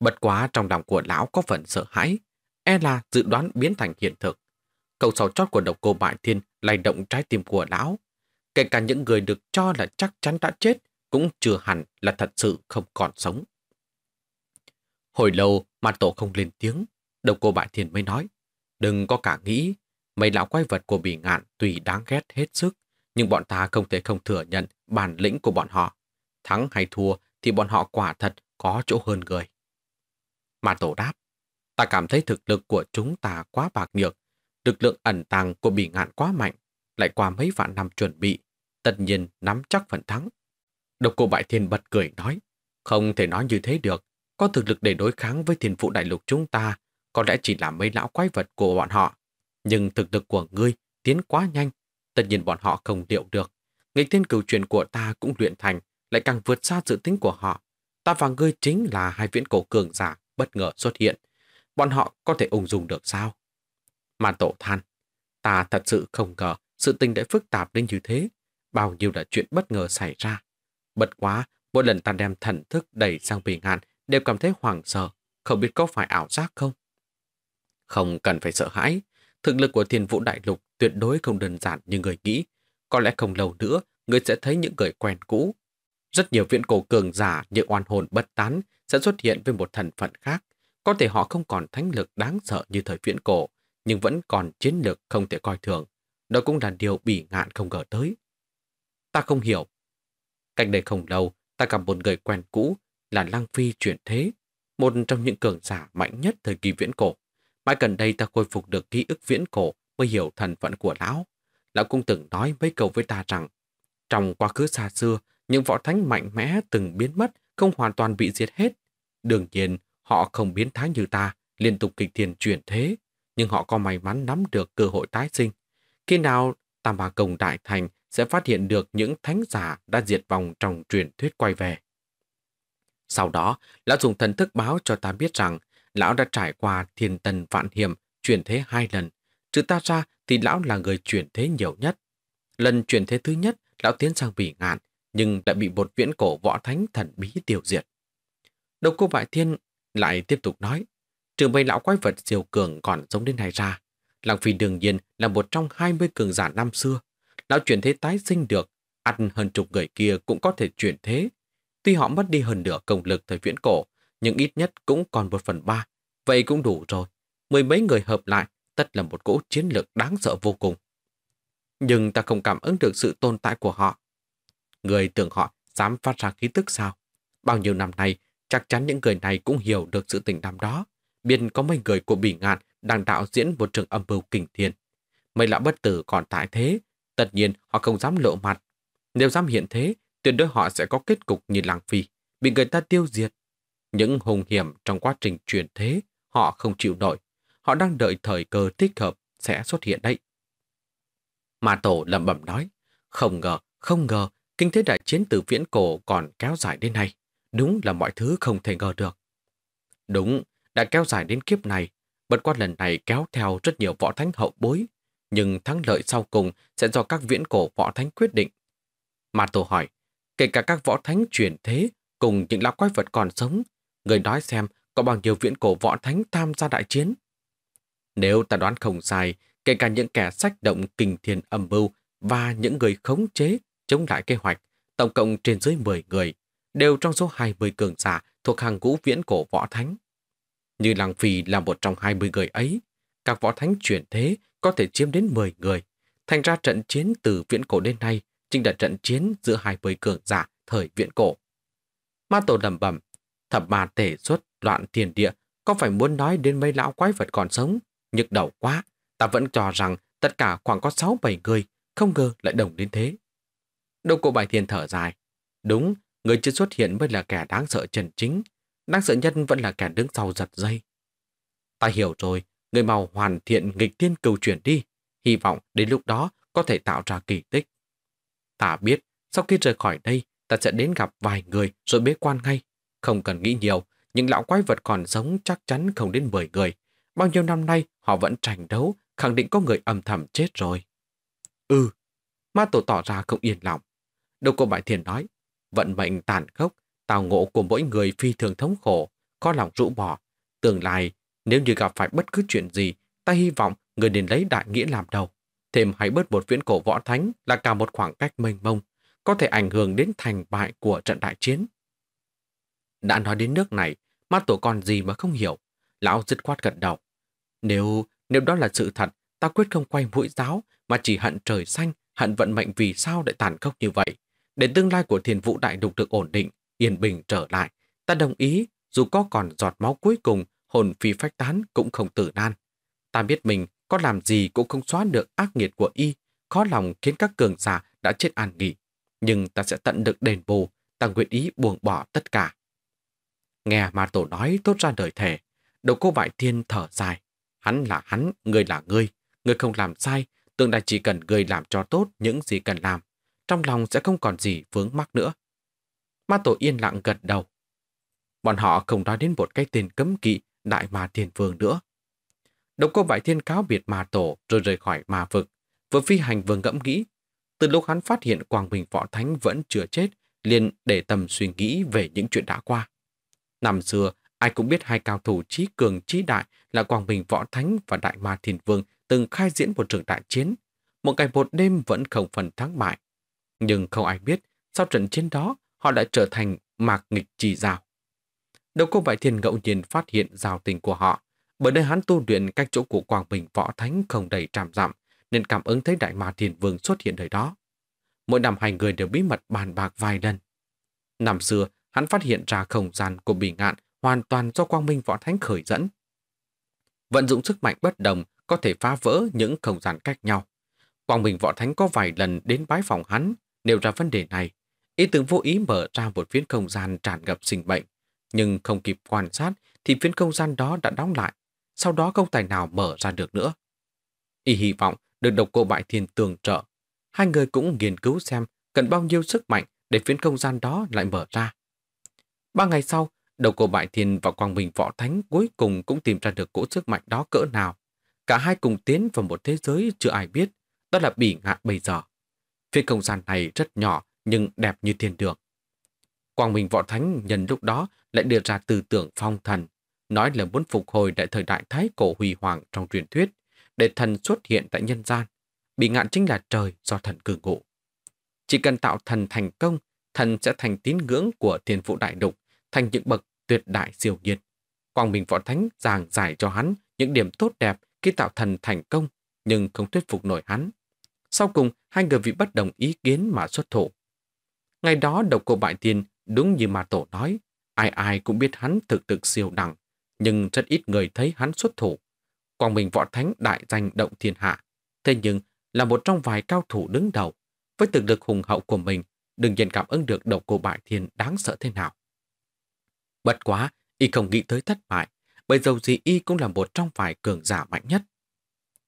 Bất quá trong lòng của lão có phần sợ hãi, e là dự đoán biến thành hiện thực. Cầu sầu chót của độc cô bại thiên lay động trái tim của lão. Kể cả những người được cho là chắc chắn đã chết cũng chưa hẳn là thật sự không còn sống. Hồi lâu, mà tổ không lên tiếng, đầu cô bại thiền mới nói. Đừng có cả nghĩ, mấy lão quái vật của bỉ ngạn tuy đáng ghét hết sức, nhưng bọn ta không thể không thừa nhận bản lĩnh của bọn họ. Thắng hay thua thì bọn họ quả thật có chỗ hơn người. mà tổ đáp, ta cảm thấy thực lực của chúng ta quá bạc nhược, lực lượng ẩn tàng của bỉ ngạn quá mạnh, lại qua mấy vạn năm chuẩn bị, tất nhiên nắm chắc phần thắng. Độc cô Bại Thiên bật cười nói, không thể nói như thế được, có thực lực để đối kháng với thiền phụ đại lục chúng ta, có lẽ chỉ là mấy lão quái vật của bọn họ. Nhưng thực lực của ngươi tiến quá nhanh, tất nhiên bọn họ không liệu được. Nghịch thiên cửu truyền của ta cũng luyện thành, lại càng vượt xa dự tính của họ. Ta và ngươi chính là hai viễn cổ cường giả bất ngờ xuất hiện. Bọn họ có thể ung dung được sao? Mà tổ than, ta thật sự không ngờ sự tình đã phức tạp đến như thế. Bao nhiêu là chuyện bất ngờ xảy ra. Bật quá, mỗi lần ta đem thần thức đẩy sang bề ngàn đều cảm thấy hoảng sợ, không biết có phải ảo giác không. Không cần phải sợ hãi, thực lực của thiên vũ đại lục tuyệt đối không đơn giản như người nghĩ. Có lẽ không lâu nữa, người sẽ thấy những người quen cũ. Rất nhiều viện cổ cường giả như oan hồn bất tán sẽ xuất hiện với một thần phận khác. Có thể họ không còn thánh lực đáng sợ như thời viễn cổ, nhưng vẫn còn chiến lược không thể coi thường. Đó cũng là điều bỉ ngạn không ngờ tới. Ta không hiểu. Cách đây không lâu, ta gặp một người quen cũ là lăng Phi chuyển thế, một trong những cường giả mạnh nhất thời kỳ viễn cổ. Mãi gần đây ta khôi phục được ký ức viễn cổ mới hiểu thần phận của lão. Lão cũng từng nói mấy câu với ta rằng, trong quá khứ xa xưa, những võ thánh mạnh mẽ từng biến mất, không hoàn toàn bị diệt hết. Đương nhiên, họ không biến thái như ta, liên tục kịch thiền chuyển thế, nhưng họ có may mắn nắm được cơ hội tái sinh. Khi nào Tam Bà Công Đại Thành sẽ phát hiện được những thánh giả đã diệt vòng trong truyền thuyết quay về. Sau đó, lão dùng thần thức báo cho ta biết rằng lão đã trải qua thiên tần vạn hiểm, chuyển thế hai lần. Trừ ta ra thì lão là người chuyển thế nhiều nhất. Lần chuyển thế thứ nhất, lão tiến sang bỉ ngạn, nhưng đã bị một viễn cổ võ thánh thần bí tiêu diệt. Độc cô Bại Thiên lại tiếp tục nói, trường bày lão quái vật diều cường còn sống đến này ra. lăng Phi đương nhiên là một trong hai mươi cường giả năm xưa. Lão chuyển thế tái sinh được, ăn hơn chục người kia cũng có thể chuyển thế, Tuy họ mất đi hơn nửa công lực thời viễn cổ, nhưng ít nhất cũng còn một phần ba. Vậy cũng đủ rồi. Mười mấy người hợp lại, tất là một cỗ chiến lược đáng sợ vô cùng. Nhưng ta không cảm ứng được sự tồn tại của họ. Người tưởng họ dám phát ra khí tức sao? Bao nhiêu năm nay, chắc chắn những người này cũng hiểu được sự tình đám đó. Biên có mấy người của Bỉ Ngạn đang đạo diễn một trường âm mưu kinh thiên. Mấy lão bất tử còn tại thế, tất nhiên họ không dám lộ mặt. Nếu dám hiện thế, tuyệt đối họ sẽ có kết cục như Làng Phi, bị người ta tiêu diệt. Những hùng hiểm trong quá trình chuyển thế, họ không chịu nổi. Họ đang đợi thời cơ thích hợp sẽ xuất hiện đấy. Mà Tổ lẩm bẩm nói, không ngờ, không ngờ, kinh thế đại chiến từ viễn cổ còn kéo dài đến nay. Đúng là mọi thứ không thể ngờ được. Đúng, đã kéo dài đến kiếp này, bất qua lần này kéo theo rất nhiều võ thánh hậu bối, nhưng thắng lợi sau cùng sẽ do các viễn cổ võ thánh quyết định. Mà Tổ hỏi, kể cả các võ thánh chuyển thế cùng những lão quái vật còn sống. Người nói xem có bao nhiêu viễn cổ võ thánh tham gia đại chiến. Nếu ta đoán không sai, kể cả những kẻ sách động kinh thiền âm mưu và những người khống chế chống lại kế hoạch, tổng cộng trên dưới 10 người, đều trong số 20 cường giả thuộc hàng ngũ viễn cổ võ thánh. Như Lăng Phi là một trong 20 người ấy, các võ thánh chuyển thế có thể chiếm đến 10 người. Thành ra trận chiến từ viễn cổ đến nay chính là trận chiến giữa hai bơi cường giả thời viện cổ. Ma tổ lầm bẩm thập ma tể xuất loạn tiền địa, có phải muốn nói đến mấy lão quái vật còn sống? Nhức đầu quá, ta vẫn cho rằng tất cả khoảng có 6-7 người, không ngờ lại đồng đến thế. Đâu cổ bài thiền thở dài. Đúng, người chưa xuất hiện mới là kẻ đáng sợ trần chính. Đáng sợ nhất vẫn là kẻ đứng sau giật dây. Ta hiểu rồi, người màu hoàn thiện nghịch tiên cầu chuyển đi. Hy vọng đến lúc đó có thể tạo ra kỳ tích. Ta biết, sau khi rời khỏi đây, ta sẽ đến gặp vài người rồi bế quan ngay. Không cần nghĩ nhiều, những lão quái vật còn sống chắc chắn không đến 10 người. Bao nhiêu năm nay họ vẫn tranh đấu, khẳng định có người âm thầm chết rồi. Ừ, ma tổ tỏ ra không yên lòng. Đâu cô bại thiền nói, vận mệnh tàn khốc, tào ngộ của mỗi người phi thường thống khổ, có lòng rũ bỏ. Tương lai, nếu như gặp phải bất cứ chuyện gì, ta hy vọng người nên lấy đại nghĩa làm đầu. Thêm hay bớt một viễn cổ võ thánh là cả một khoảng cách mênh mông, có thể ảnh hưởng đến thành bại của trận đại chiến. Đã nói đến nước này, mắt tổ con gì mà không hiểu. Lão dứt khoát gật đầu. Nếu, nếu đó là sự thật, ta quyết không quay mũi giáo, mà chỉ hận trời xanh, hận vận mệnh vì sao lại tàn khốc như vậy. Để tương lai của thiền vũ đại đục được ổn định, yên bình trở lại, ta đồng ý, dù có còn giọt máu cuối cùng, hồn phi phách tán cũng không tử nan. Ta biết mình có làm gì cũng không xóa được ác nghiệt của y, khó lòng khiến các cường giả đã chết an nghỉ. Nhưng ta sẽ tận được đền bù, ta nguyện ý buông bỏ tất cả. Nghe mà tổ nói tốt ra đời thể, đầu cô vải thiên thở dài. Hắn là hắn, người là người, người không làm sai, tương lai chỉ cần người làm cho tốt những gì cần làm, trong lòng sẽ không còn gì vướng mắc nữa. Ma tổ yên lặng gật đầu. Bọn họ không nói đến một cái tên cấm kỵ Đại Ma Thiên Vương nữa. Độc cô vải thiên cáo biệt ma tổ rồi rời khỏi ma vực. Vừa phi hành vừa ngẫm nghĩ. Từ lúc hắn phát hiện Quang Bình Võ Thánh vẫn chưa chết, liền để tầm suy nghĩ về những chuyện đã qua. Năm xưa, ai cũng biết hai cao thủ trí cường trí đại là Quang Bình Võ Thánh và Đại Ma Thiên Vương từng khai diễn một trường đại chiến. Một ngày một đêm vẫn không phần thắng bại. Nhưng không ai biết, sau trận chiến đó, họ đã trở thành mạc nghịch trì rào. Đầu cô Vải Thiên ngẫu nhiên phát hiện giao tình của họ, bởi đây hắn tu luyện cách chỗ của Quảng Bình Võ Thánh không đầy trạm dặm, nên cảm ứng thấy Đại Ma Thiên Vương xuất hiện nơi đó. Mỗi năm hai người đều bí mật bàn bạc vài lần. Năm xưa, hắn phát hiện ra không gian của bỉ ngạn hoàn toàn do Quang Minh Võ Thánh khởi dẫn. Vận dụng sức mạnh bất đồng có thể phá vỡ những không gian cách nhau. Quang Minh Võ Thánh có vài lần đến bái phòng hắn, nêu ra vấn đề này. Ý tưởng vô ý mở ra một phiến không gian tràn ngập sinh bệnh, nhưng không kịp quan sát thì phiến không gian đó đã đóng lại, sau đó không tài nào mở ra được nữa. Y hy vọng được độc cô bại thiên tường trợ. Hai người cũng nghiên cứu xem cần bao nhiêu sức mạnh để phiến không gian đó lại mở ra. Ba ngày sau, độc cô bại thiên và quang minh võ thánh cuối cùng cũng tìm ra được cỗ sức mạnh đó cỡ nào. Cả hai cùng tiến vào một thế giới chưa ai biết, đó là bỉ ngạn bây giờ. phiến không gian này rất nhỏ nhưng đẹp như thiên đường. Quang minh võ thánh nhân lúc đó lại đưa ra tư tưởng phong thần, nói là muốn phục hồi đại thời đại thái cổ huy hoàng trong truyền thuyết, để thần xuất hiện tại nhân gian. Bị ngạn chính là trời do thần cử ngụ. Chỉ cần tạo thần thành công, thần sẽ thành tín ngưỡng của thiên vũ đại đục, thành những bậc tuyệt đại siêu nhiên. Quang Minh Võ Thánh giảng giải cho hắn những điểm tốt đẹp khi tạo thần thành công, nhưng không thuyết phục nổi hắn. Sau cùng, hai người vị bất đồng ý kiến mà xuất thủ. Ngày đó độc cô bại thiên đúng như mà tổ nói, ai ai cũng biết hắn thực thực siêu đẳng, nhưng rất ít người thấy hắn xuất thủ. Quang Minh Võ Thánh đại danh động thiên hạ, thế nhưng là một trong vài cao thủ đứng đầu. Với thực lực hùng hậu của mình, đừng nhiên cảm ơn được đầu cô bại thiên đáng sợ thế nào. Bật quá, y không nghĩ tới thất bại, bởi dầu gì y cũng là một trong vài cường giả mạnh nhất.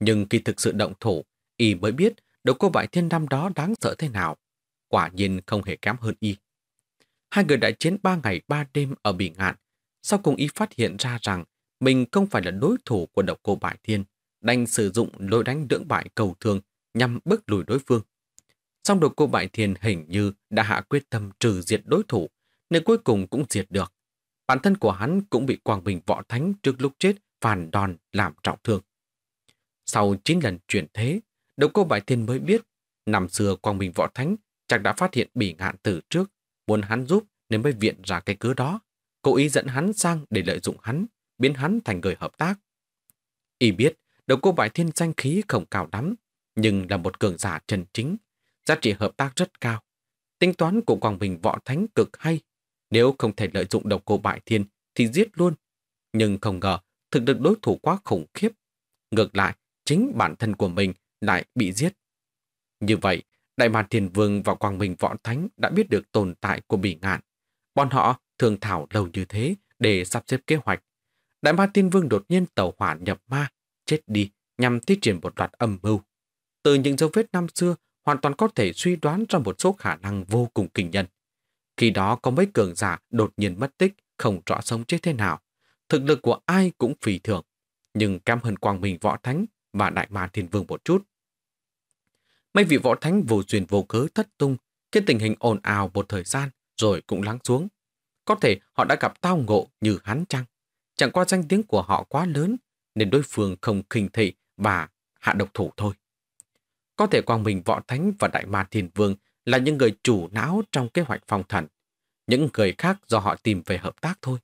Nhưng khi thực sự động thủ, y mới biết đầu cô bại thiên năm đó đáng sợ thế nào. Quả nhiên không hề kém hơn y. Hai người đã chiến ba ngày ba đêm ở Bỉ Ngạn sau cùng y phát hiện ra rằng mình không phải là đối thủ của độc cô Bại Thiên, đành sử dụng lối đánh lưỡng bại cầu thường nhằm bước lùi đối phương. Song độc cô Bại Thiên hình như đã hạ quyết tâm trừ diệt đối thủ, nên cuối cùng cũng diệt được. Bản thân của hắn cũng bị quang Bình Võ Thánh trước lúc chết phản đòn làm trọng thương. Sau 9 lần chuyển thế, độc cô Bại Thiên mới biết năm xưa Quang Bình Võ Thánh chắc đã phát hiện bị ngạn từ trước, muốn hắn giúp nên mới viện ra cái cớ đó cố ý dẫn hắn sang để lợi dụng hắn, biến hắn thành người hợp tác. Y biết, đầu cô vải thiên danh khí không cao lắm, nhưng là một cường giả chân chính, giá trị hợp tác rất cao. Tính toán của quang Bình võ thánh cực hay, nếu không thể lợi dụng độc cô bại thiên thì giết luôn. Nhưng không ngờ, thực lực đối thủ quá khủng khiếp. Ngược lại, chính bản thân của mình lại bị giết. Như vậy, Đại Ma thiền Vương và Quang Minh Võ Thánh đã biết được tồn tại của bỉ ngạn. Bọn họ thường thảo lâu như thế để sắp xếp kế hoạch. Đại ma tiên vương đột nhiên tàu hỏa nhập ma, chết đi nhằm tiết triển một loạt âm mưu. Từ những dấu vết năm xưa, hoàn toàn có thể suy đoán ra một số khả năng vô cùng kinh nhân. Khi đó có mấy cường giả đột nhiên mất tích, không rõ sống chết thế nào. Thực lực của ai cũng phì thường, nhưng cam hơn quang minh võ thánh và đại ma thiên vương một chút. Mấy vị võ thánh vô duyên vô cớ thất tung, trên tình hình ồn ào một thời gian rồi cũng lắng xuống. Có thể họ đã gặp tao ngộ như hắn chăng? Chẳng qua danh tiếng của họ quá lớn, nên đối phương không khinh thị và hạ độc thủ thôi. Có thể Quang Minh Võ Thánh và Đại Ma Thiên Vương là những người chủ não trong kế hoạch phòng thần. Những người khác do họ tìm về hợp tác thôi.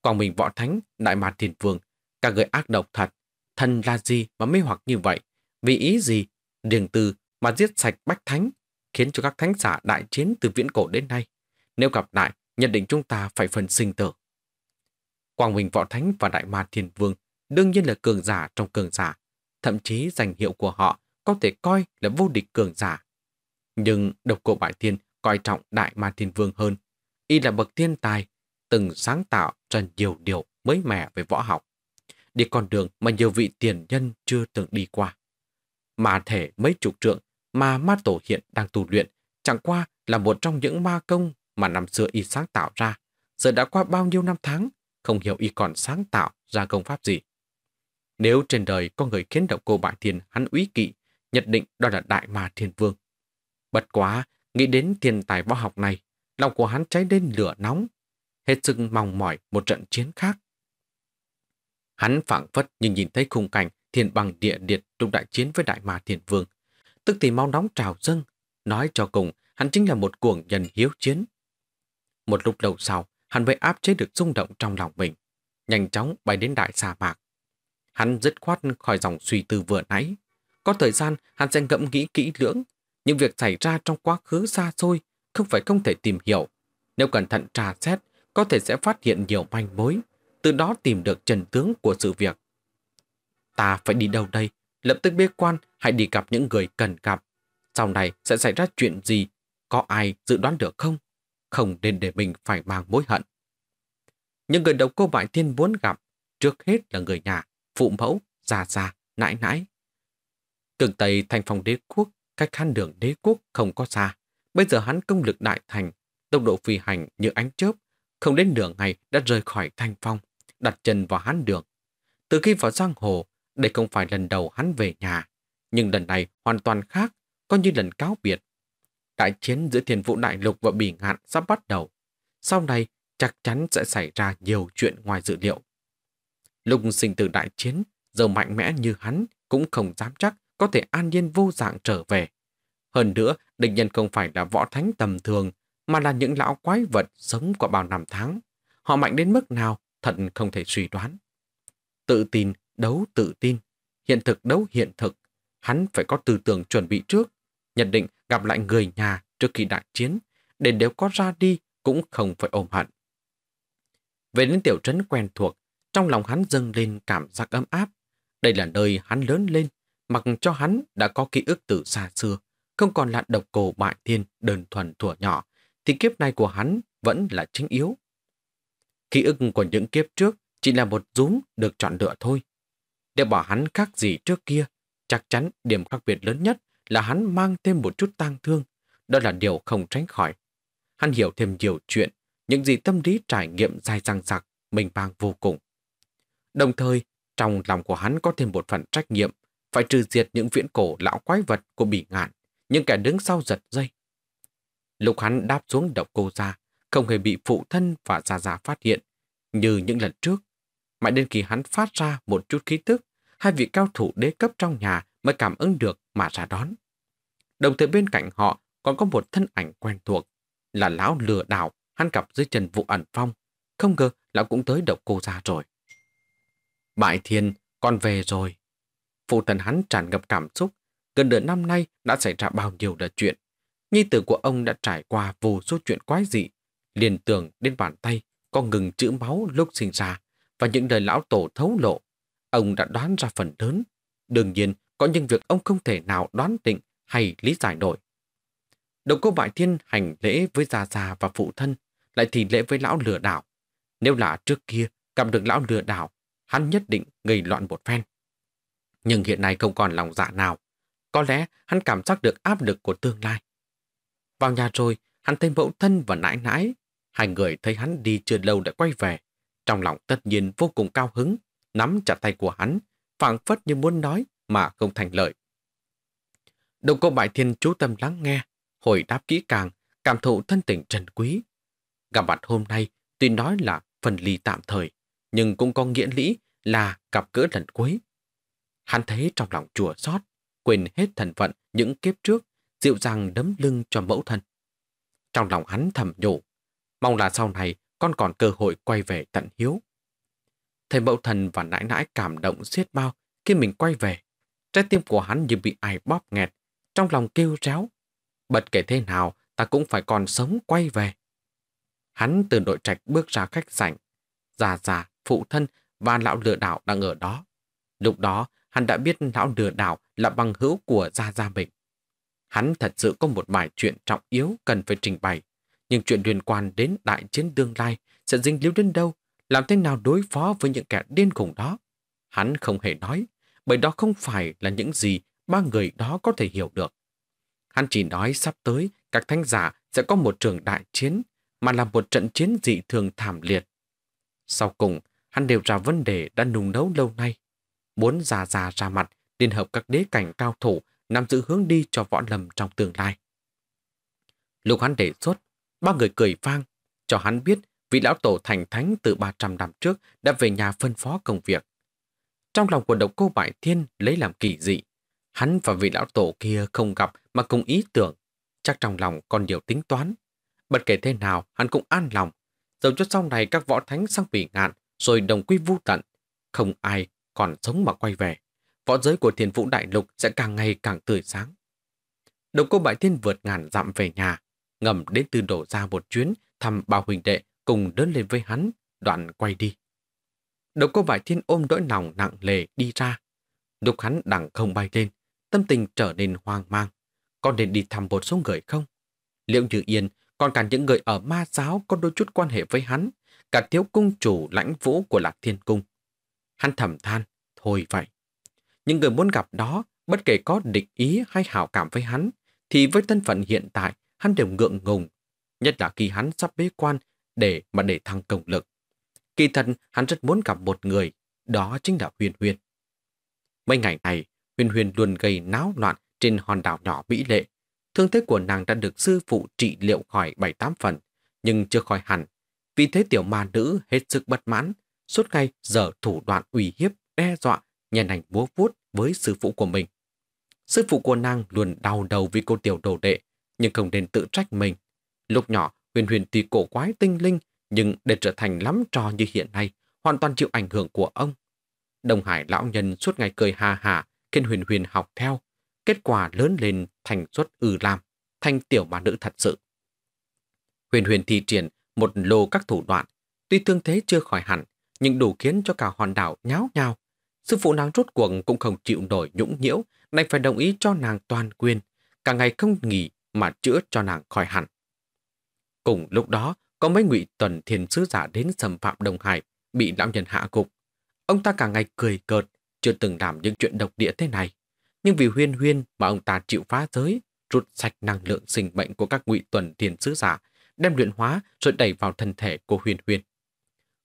Quang Minh Võ Thánh, Đại Ma Thiên Vương, cả người ác độc thật. thân là gì mà mê hoặc như vậy? Vì ý gì? Điền từ mà giết sạch Bách Thánh, khiến cho các thánh giả đại chiến từ viễn cổ đến nay. Nếu gặp lại, nhận định chúng ta phải phần sinh tử. Quang Huỳnh Võ Thánh và Đại Ma Thiên Vương đương nhiên là cường giả trong cường giả, thậm chí danh hiệu của họ có thể coi là vô địch cường giả. Nhưng độc cổ bại thiên coi trọng Đại Ma Thiên Vương hơn, y là bậc thiên tài, từng sáng tạo ra nhiều điều mới mẻ về võ học, đi con đường mà nhiều vị tiền nhân chưa từng đi qua. Mà thể mấy chục trượng mà ma tổ hiện đang tu luyện chẳng qua là một trong những ma công mà năm xưa y sáng tạo ra, giờ đã qua bao nhiêu năm tháng, không hiểu y còn sáng tạo ra công pháp gì. Nếu trên đời có người khiến động cô bại thiên hắn úy kỵ, nhất định đó là Đại Ma Thiên Vương. Bất quá, nghĩ đến thiên tài võ học này, lòng của hắn cháy lên lửa nóng, hết sức mong mỏi một trận chiến khác. Hắn phảng phất nhưng nhìn thấy khung cảnh thiên bằng địa liệt trong đại chiến với Đại Ma Thiên Vương. Tức thì mau nóng trào dâng, nói cho cùng hắn chính là một cuồng nhân hiếu chiến, một lúc lâu sau, hắn mới áp chế được rung động trong lòng mình, nhanh chóng bay đến đại sa mạc. Hắn dứt khoát khỏi dòng suy tư vừa nãy. Có thời gian, hắn sẽ ngẫm nghĩ kỹ lưỡng. Những việc xảy ra trong quá khứ xa xôi không phải không thể tìm hiểu. Nếu cẩn thận trà xét, có thể sẽ phát hiện nhiều manh mối, từ đó tìm được trần tướng của sự việc. Ta phải đi đâu đây? Lập tức bế quan, hãy đi gặp những người cần gặp. Sau này sẽ xảy ra chuyện gì? Có ai dự đoán được không? không nên để mình phải mang mối hận. Những người độc cô bại thiên muốn gặp, trước hết là người nhà, phụ mẫu, già già, nãi nãi. Cực Tây thành phòng đế quốc, cách han đường đế quốc không có xa. Bây giờ hắn công lực đại thành, tốc độ phi hành như ánh chớp, không đến nửa ngày đã rời khỏi thanh phong, đặt chân vào hán đường. Từ khi vào giang hồ, đây không phải lần đầu hắn về nhà, nhưng lần này hoàn toàn khác, coi như lần cáo biệt, Đại chiến giữa thiền vũ đại lục và bỉ ngạn sắp bắt đầu. Sau này, chắc chắn sẽ xảy ra nhiều chuyện ngoài dự liệu. Lúc sinh tử đại chiến, dầu mạnh mẽ như hắn cũng không dám chắc có thể an nhiên vô dạng trở về. Hơn nữa, địch nhân không phải là võ thánh tầm thường, mà là những lão quái vật sống qua bao năm tháng. Họ mạnh đến mức nào, thật không thể suy đoán. Tự tin, đấu tự tin, hiện thực đấu hiện thực. Hắn phải có tư tưởng chuẩn bị trước, nhận định gặp lại người nhà trước khi đại chiến, để nếu có ra đi cũng không phải ôm hận. Về đến tiểu trấn quen thuộc, trong lòng hắn dâng lên cảm giác ấm áp. Đây là nơi hắn lớn lên, mặc cho hắn đã có ký ức từ xa xưa, không còn là độc cổ bại thiên đơn thuần thuở nhỏ, thì kiếp này của hắn vẫn là chính yếu. Ký ức của những kiếp trước chỉ là một rúm được chọn lựa thôi. Để bỏ hắn khác gì trước kia, chắc chắn điểm khác biệt lớn nhất là hắn mang thêm một chút tang thương, đó là điều không tránh khỏi. Hắn hiểu thêm nhiều chuyện, những gì tâm lý trải nghiệm dài dằng dặc, mình mang vô cùng. Đồng thời, trong lòng của hắn có thêm một phần trách nhiệm, phải trừ diệt những viễn cổ lão quái vật của bỉ ngạn, những kẻ đứng sau giật dây. Lục hắn đáp xuống độc cô ra, không hề bị phụ thân và gia gia phát hiện, như những lần trước. Mãi đến khi hắn phát ra một chút khí tức, hai vị cao thủ đế cấp trong nhà mới cảm ứng được mà ra đón. Đồng thời bên cạnh họ còn có một thân ảnh quen thuộc, là lão lừa đảo hắn gặp dưới trần vụ ẩn phong. Không ngờ lão cũng tới độc cô ra rồi. Bại thiên, con về rồi. Phụ thần hắn tràn ngập cảm xúc, gần nửa năm nay đã xảy ra bao nhiêu là chuyện. Nhi tử của ông đã trải qua vô số chuyện quái dị, liền tưởng đến bàn tay con ngừng chữ máu lúc sinh ra và những lời lão tổ thấu lộ. Ông đã đoán ra phần lớn. Đương nhiên, có những việc ông không thể nào đoán định hay lý giải nổi. Đồng cô Bại Thiên hành lễ với già già và phụ thân, lại thì lễ với lão lừa đảo. Nếu là trước kia gặp được lão lừa đảo, hắn nhất định gây loạn một phen. Nhưng hiện nay không còn lòng dạ nào. Có lẽ hắn cảm giác được áp lực của tương lai. Vào nhà rồi, hắn thấy mẫu thân và nãi nãi. Hai người thấy hắn đi chưa lâu đã quay về. Trong lòng tất nhiên vô cùng cao hứng, nắm chặt tay của hắn, phảng phất như muốn nói mà không thành lợi. Đồng cô Bại Thiên chú tâm lắng nghe, hồi đáp kỹ càng, cảm thụ thân tình trần quý. Gặp mặt hôm nay tuy nói là phần ly tạm thời, nhưng cũng có nghĩa lý là gặp cỡ lần cuối. Hắn thấy trong lòng chùa xót, quên hết thần phận những kiếp trước, dịu dàng đấm lưng cho mẫu thân. Trong lòng hắn thầm nhủ, mong là sau này con còn cơ hội quay về tận hiếu. Thầy mẫu thần và nãi nãi cảm động xiết bao khi mình quay về. Trái tim của hắn như bị ai bóp nghẹt, trong lòng kêu réo. Bất kể thế nào, ta cũng phải còn sống quay về. Hắn từ nội trạch bước ra khách sảnh. Già già, phụ thân và lão lừa đảo đang ở đó. Lúc đó, hắn đã biết lão lừa đảo là bằng hữu của gia gia mình. Hắn thật sự có một bài chuyện trọng yếu cần phải trình bày, nhưng chuyện liên quan đến đại chiến tương lai sẽ dính líu đến đâu, làm thế nào đối phó với những kẻ điên khủng đó. Hắn không hề nói, bởi đó không phải là những gì ba người đó có thể hiểu được. Hắn chỉ nói sắp tới các thánh giả sẽ có một trường đại chiến, mà là một trận chiến dị thường thảm liệt. Sau cùng, hắn đều ra vấn đề đã nung nấu lâu nay. Muốn già già ra mặt, liên hợp các đế cảnh cao thủ nằm giữ hướng đi cho võ lâm trong tương lai. Lúc hắn đề xuất, ba người cười vang, cho hắn biết vị lão tổ thành thánh từ 300 năm trước đã về nhà phân phó công việc. Trong lòng của độc cô Bại Thiên lấy làm kỳ dị. Hắn và vị lão tổ kia không gặp mà cùng ý tưởng. Chắc trong lòng còn nhiều tính toán. Bất kể thế nào, hắn cũng an lòng. Dẫu cho sau này các võ thánh sang bị ngạn, rồi đồng quy vu tận. Không ai còn sống mà quay về. Võ giới của thiền vũ đại lục sẽ càng ngày càng tươi sáng. Độc cô Bại Thiên vượt ngàn dặm về nhà, ngầm đến từ đổ ra một chuyến thăm bao huỳnh đệ cùng đơn lên với hắn, đoạn quay đi. Đầu cô vải thiên ôm nỗi lòng nặng lề đi ra. Lúc hắn đằng không bay lên, tâm tình trở nên hoang mang. Con nên đi thăm một số người không? Liệu như yên, còn cả những người ở ma giáo có đôi chút quan hệ với hắn, cả thiếu cung chủ lãnh vũ của lạc thiên cung. Hắn thầm than, thôi vậy. Những người muốn gặp đó, bất kể có định ý hay hảo cảm với hắn, thì với thân phận hiện tại, hắn đều ngượng ngùng, nhất là khi hắn sắp bế quan để mà để thăng công lực. Kỳ thật, hắn rất muốn gặp một người, đó chính là Huyền Huyền. Mấy ngày này, Huyền Huyền luôn gây náo loạn trên hòn đảo nhỏ mỹ lệ. Thương thế của nàng đã được sư phụ trị liệu khỏi bảy tám phần, nhưng chưa khỏi hẳn. Vì thế tiểu ma nữ hết sức bất mãn, suốt ngày giờ thủ đoạn uy hiếp, đe dọa, nhàn ảnh búa vuốt với sư phụ của mình. Sư phụ của nàng luôn đau đầu vì cô tiểu đồ đệ, nhưng không nên tự trách mình. Lúc nhỏ, huyền huyền thì cổ quái tinh linh nhưng để trở thành lắm trò như hiện nay, hoàn toàn chịu ảnh hưởng của ông. Đồng Hải lão nhân suốt ngày cười hà hà, khiến huyền huyền học theo. Kết quả lớn lên thành suất ư làm thành tiểu ma nữ thật sự. Huyền huyền thi triển một lô các thủ đoạn. Tuy thương thế chưa khỏi hẳn, nhưng đủ khiến cho cả hòn đảo nháo nhào. Sư phụ nàng rốt cuộc cũng không chịu nổi nhũng nhiễu, đành phải đồng ý cho nàng toàn quyền. Cả ngày không nghỉ mà chữa cho nàng khỏi hẳn. Cùng lúc đó, có mấy ngụy tuần thiên sứ giả đến xâm phạm Đông Hải, bị lão nhân hạ gục. Ông ta cả ngày cười cợt, chưa từng làm những chuyện độc địa thế này. Nhưng vì huyên huyên mà ông ta chịu phá giới, rút sạch năng lượng sinh mệnh của các ngụy tuần thiên sứ giả, đem luyện hóa rồi đẩy vào thân thể của huyền huyền.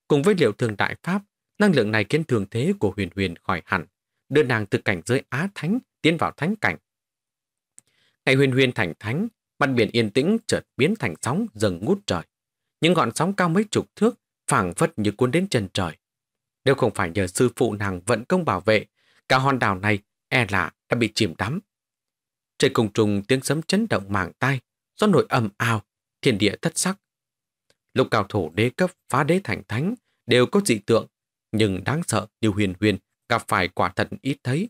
Cùng với liệu thương đại pháp, năng lượng này khiến thường thế của huyền huyền khỏi hẳn, đưa nàng từ cảnh giới Á Thánh tiến vào Thánh Cảnh. Ngày huyền huyền thành Thánh, mặt biển yên tĩnh chợt biến thành sóng dần ngút trời những ngọn sóng cao mấy chục thước phảng phất như cuốn đến chân trời. Nếu không phải nhờ sư phụ nàng vận công bảo vệ, cả hòn đảo này e là đã bị chìm đắm. trời cùng trùng tiếng sấm chấn động mảng tai, gió nổi ầm ào, thiên địa thất sắc. lục cao thủ đế cấp phá đế thành thánh đều có dị tượng, nhưng đáng sợ như huyền huyền gặp phải quả thật ít thấy.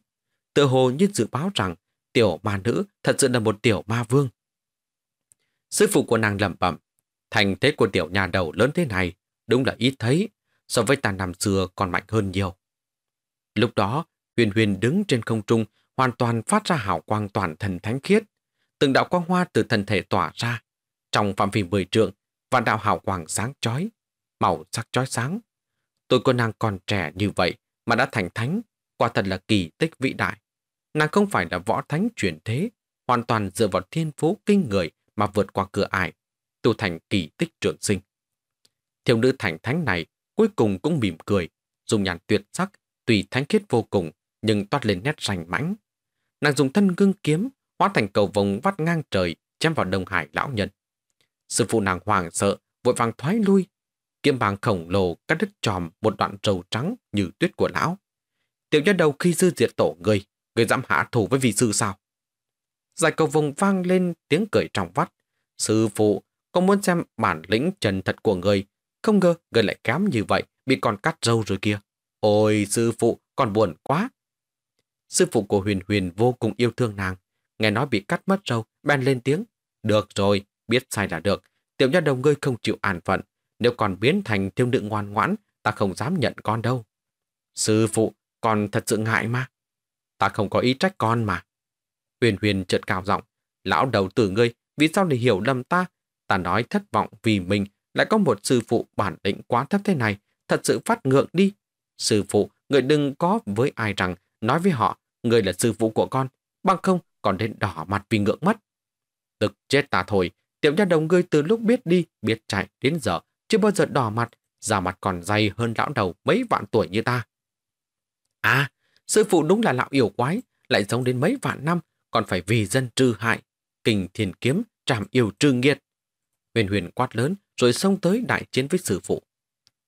Tự hồ như dự báo rằng tiểu ma nữ thật sự là một tiểu ma vương. Sư phụ của nàng lẩm bẩm, Thành thế của tiểu nhà đầu lớn thế này đúng là ít thấy, so với ta năm xưa còn mạnh hơn nhiều. Lúc đó, huyền huyền đứng trên không trung hoàn toàn phát ra hào quang toàn thần thánh khiết. Từng đạo quang hoa từ thân thể tỏa ra. Trong phạm vi mười trượng, vạn đạo hào quang sáng chói, màu sắc chói sáng. Tôi cô nàng còn trẻ như vậy mà đã thành thánh, quả thật là kỳ tích vĩ đại. Nàng không phải là võ thánh chuyển thế, hoàn toàn dựa vào thiên phú kinh người mà vượt qua cửa ải tu thành kỳ tích trường sinh. Thiếu nữ thành thánh này cuối cùng cũng mỉm cười, dùng nhàn tuyệt sắc, tùy thánh khiết vô cùng, nhưng toát lên nét rành mãnh. Nàng dùng thân gương kiếm, hóa thành cầu vồng vắt ngang trời, chém vào đồng Hải lão nhân. Sư phụ nàng hoàng sợ, vội vàng thoái lui, kiếm bàng khổng lồ cắt đứt tròm một đoạn trầu trắng như tuyết của lão. Tiểu nhân đầu khi dư diệt tổ người, người dám hạ thủ với vị sư sao? Giải cầu vồng vang lên tiếng cười trong vắt. Sư phụ con muốn xem bản lĩnh trần thật của người. Không ngờ người lại kém như vậy, bị con cắt râu rồi kia. Ôi sư phụ, con buồn quá. Sư phụ của Huyền Huyền vô cùng yêu thương nàng. Nghe nói bị cắt mất râu, bèn lên tiếng. Được rồi, biết sai là được. Tiểu nha đồng ngươi không chịu an phận. Nếu còn biến thành thiêu nữ ngoan ngoãn, ta không dám nhận con đâu. Sư phụ, con thật sự ngại mà. Ta không có ý trách con mà. Huyền Huyền chợt cao giọng. Lão đầu tử ngươi, vì sao lại hiểu lầm ta Ta nói thất vọng vì mình lại có một sư phụ bản lĩnh quá thấp thế này, thật sự phát ngượng đi. Sư phụ, người đừng có với ai rằng, nói với họ, người là sư phụ của con, bằng không còn đến đỏ mặt vì ngượng mất. Tức chết ta thôi, tiểu nha đồng ngươi từ lúc biết đi, biết chạy đến giờ, chưa bao giờ đỏ mặt, già mặt còn dày hơn lão đầu mấy vạn tuổi như ta. À, sư phụ đúng là lão yêu quái, lại giống đến mấy vạn năm, còn phải vì dân trừ hại, kình thiền kiếm, trảm yêu trừ nghiệt. Huyền huyền quát lớn rồi xông tới đại chiến với sư phụ.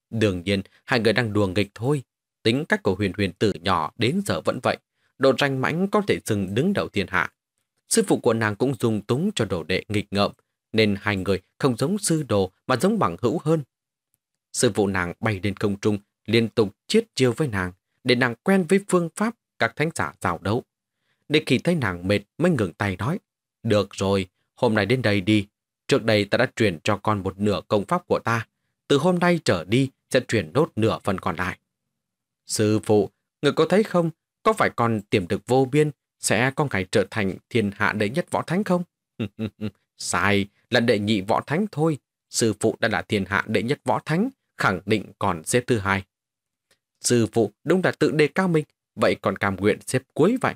Đương nhiên, hai người đang đùa nghịch thôi. Tính cách của huyền huyền từ nhỏ đến giờ vẫn vậy. Độ ranh mãnh có thể dừng đứng đầu thiên hạ. Sư phụ của nàng cũng dùng túng cho đồ đệ nghịch ngợm, nên hai người không giống sư đồ mà giống bằng hữu hơn. Sư phụ nàng bay lên không trung, liên tục chiết chiêu với nàng, để nàng quen với phương pháp các thánh giả giao đấu. Để khi thấy nàng mệt mới ngừng tay nói, được rồi, hôm nay đến đây đi, Trước đây ta đã truyền cho con một nửa công pháp của ta. Từ hôm nay trở đi sẽ truyền nốt nửa phần còn lại. Sư phụ, người có thấy không? Có phải con tiềm được vô biên sẽ có ngày trở thành thiên hạ đệ nhất võ thánh không? Sai, là đệ nhị võ thánh thôi. Sư phụ đã là thiên hạ đệ nhất võ thánh, khẳng định còn xếp thứ hai. Sư phụ đúng là tự đề cao mình, vậy còn cảm nguyện xếp cuối vậy.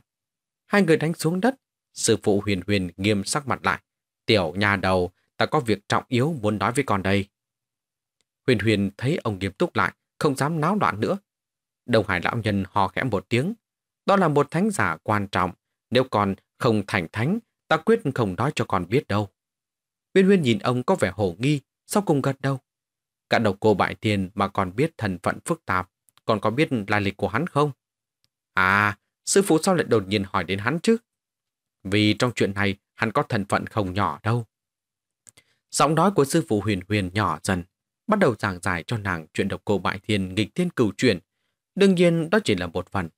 Hai người đánh xuống đất, sư phụ huyền huyền nghiêm sắc mặt lại. Tiểu nhà đầu, ta có việc trọng yếu muốn nói với con đây. Huyền huyền thấy ông nghiêm túc lại, không dám náo loạn nữa. Đồng hải lão nhân hò khẽ một tiếng. Đó là một thánh giả quan trọng. Nếu con không thành thánh, ta quyết không nói cho con biết đâu. Huyền huyền nhìn ông có vẻ hổ nghi, Sao cùng gật đâu? Cả đầu cô bại tiền mà còn biết thần phận phức tạp, còn có biết lai lịch của hắn không? À, sư phụ sao lại đột nhiên hỏi đến hắn chứ? Vì trong chuyện này, hắn có thần phận không nhỏ đâu. Giọng nói của sư phụ huyền huyền nhỏ dần, bắt đầu giảng giải cho nàng chuyện độc cô bại thiên nghịch thiên cửu chuyển. Đương nhiên đó chỉ là một phần.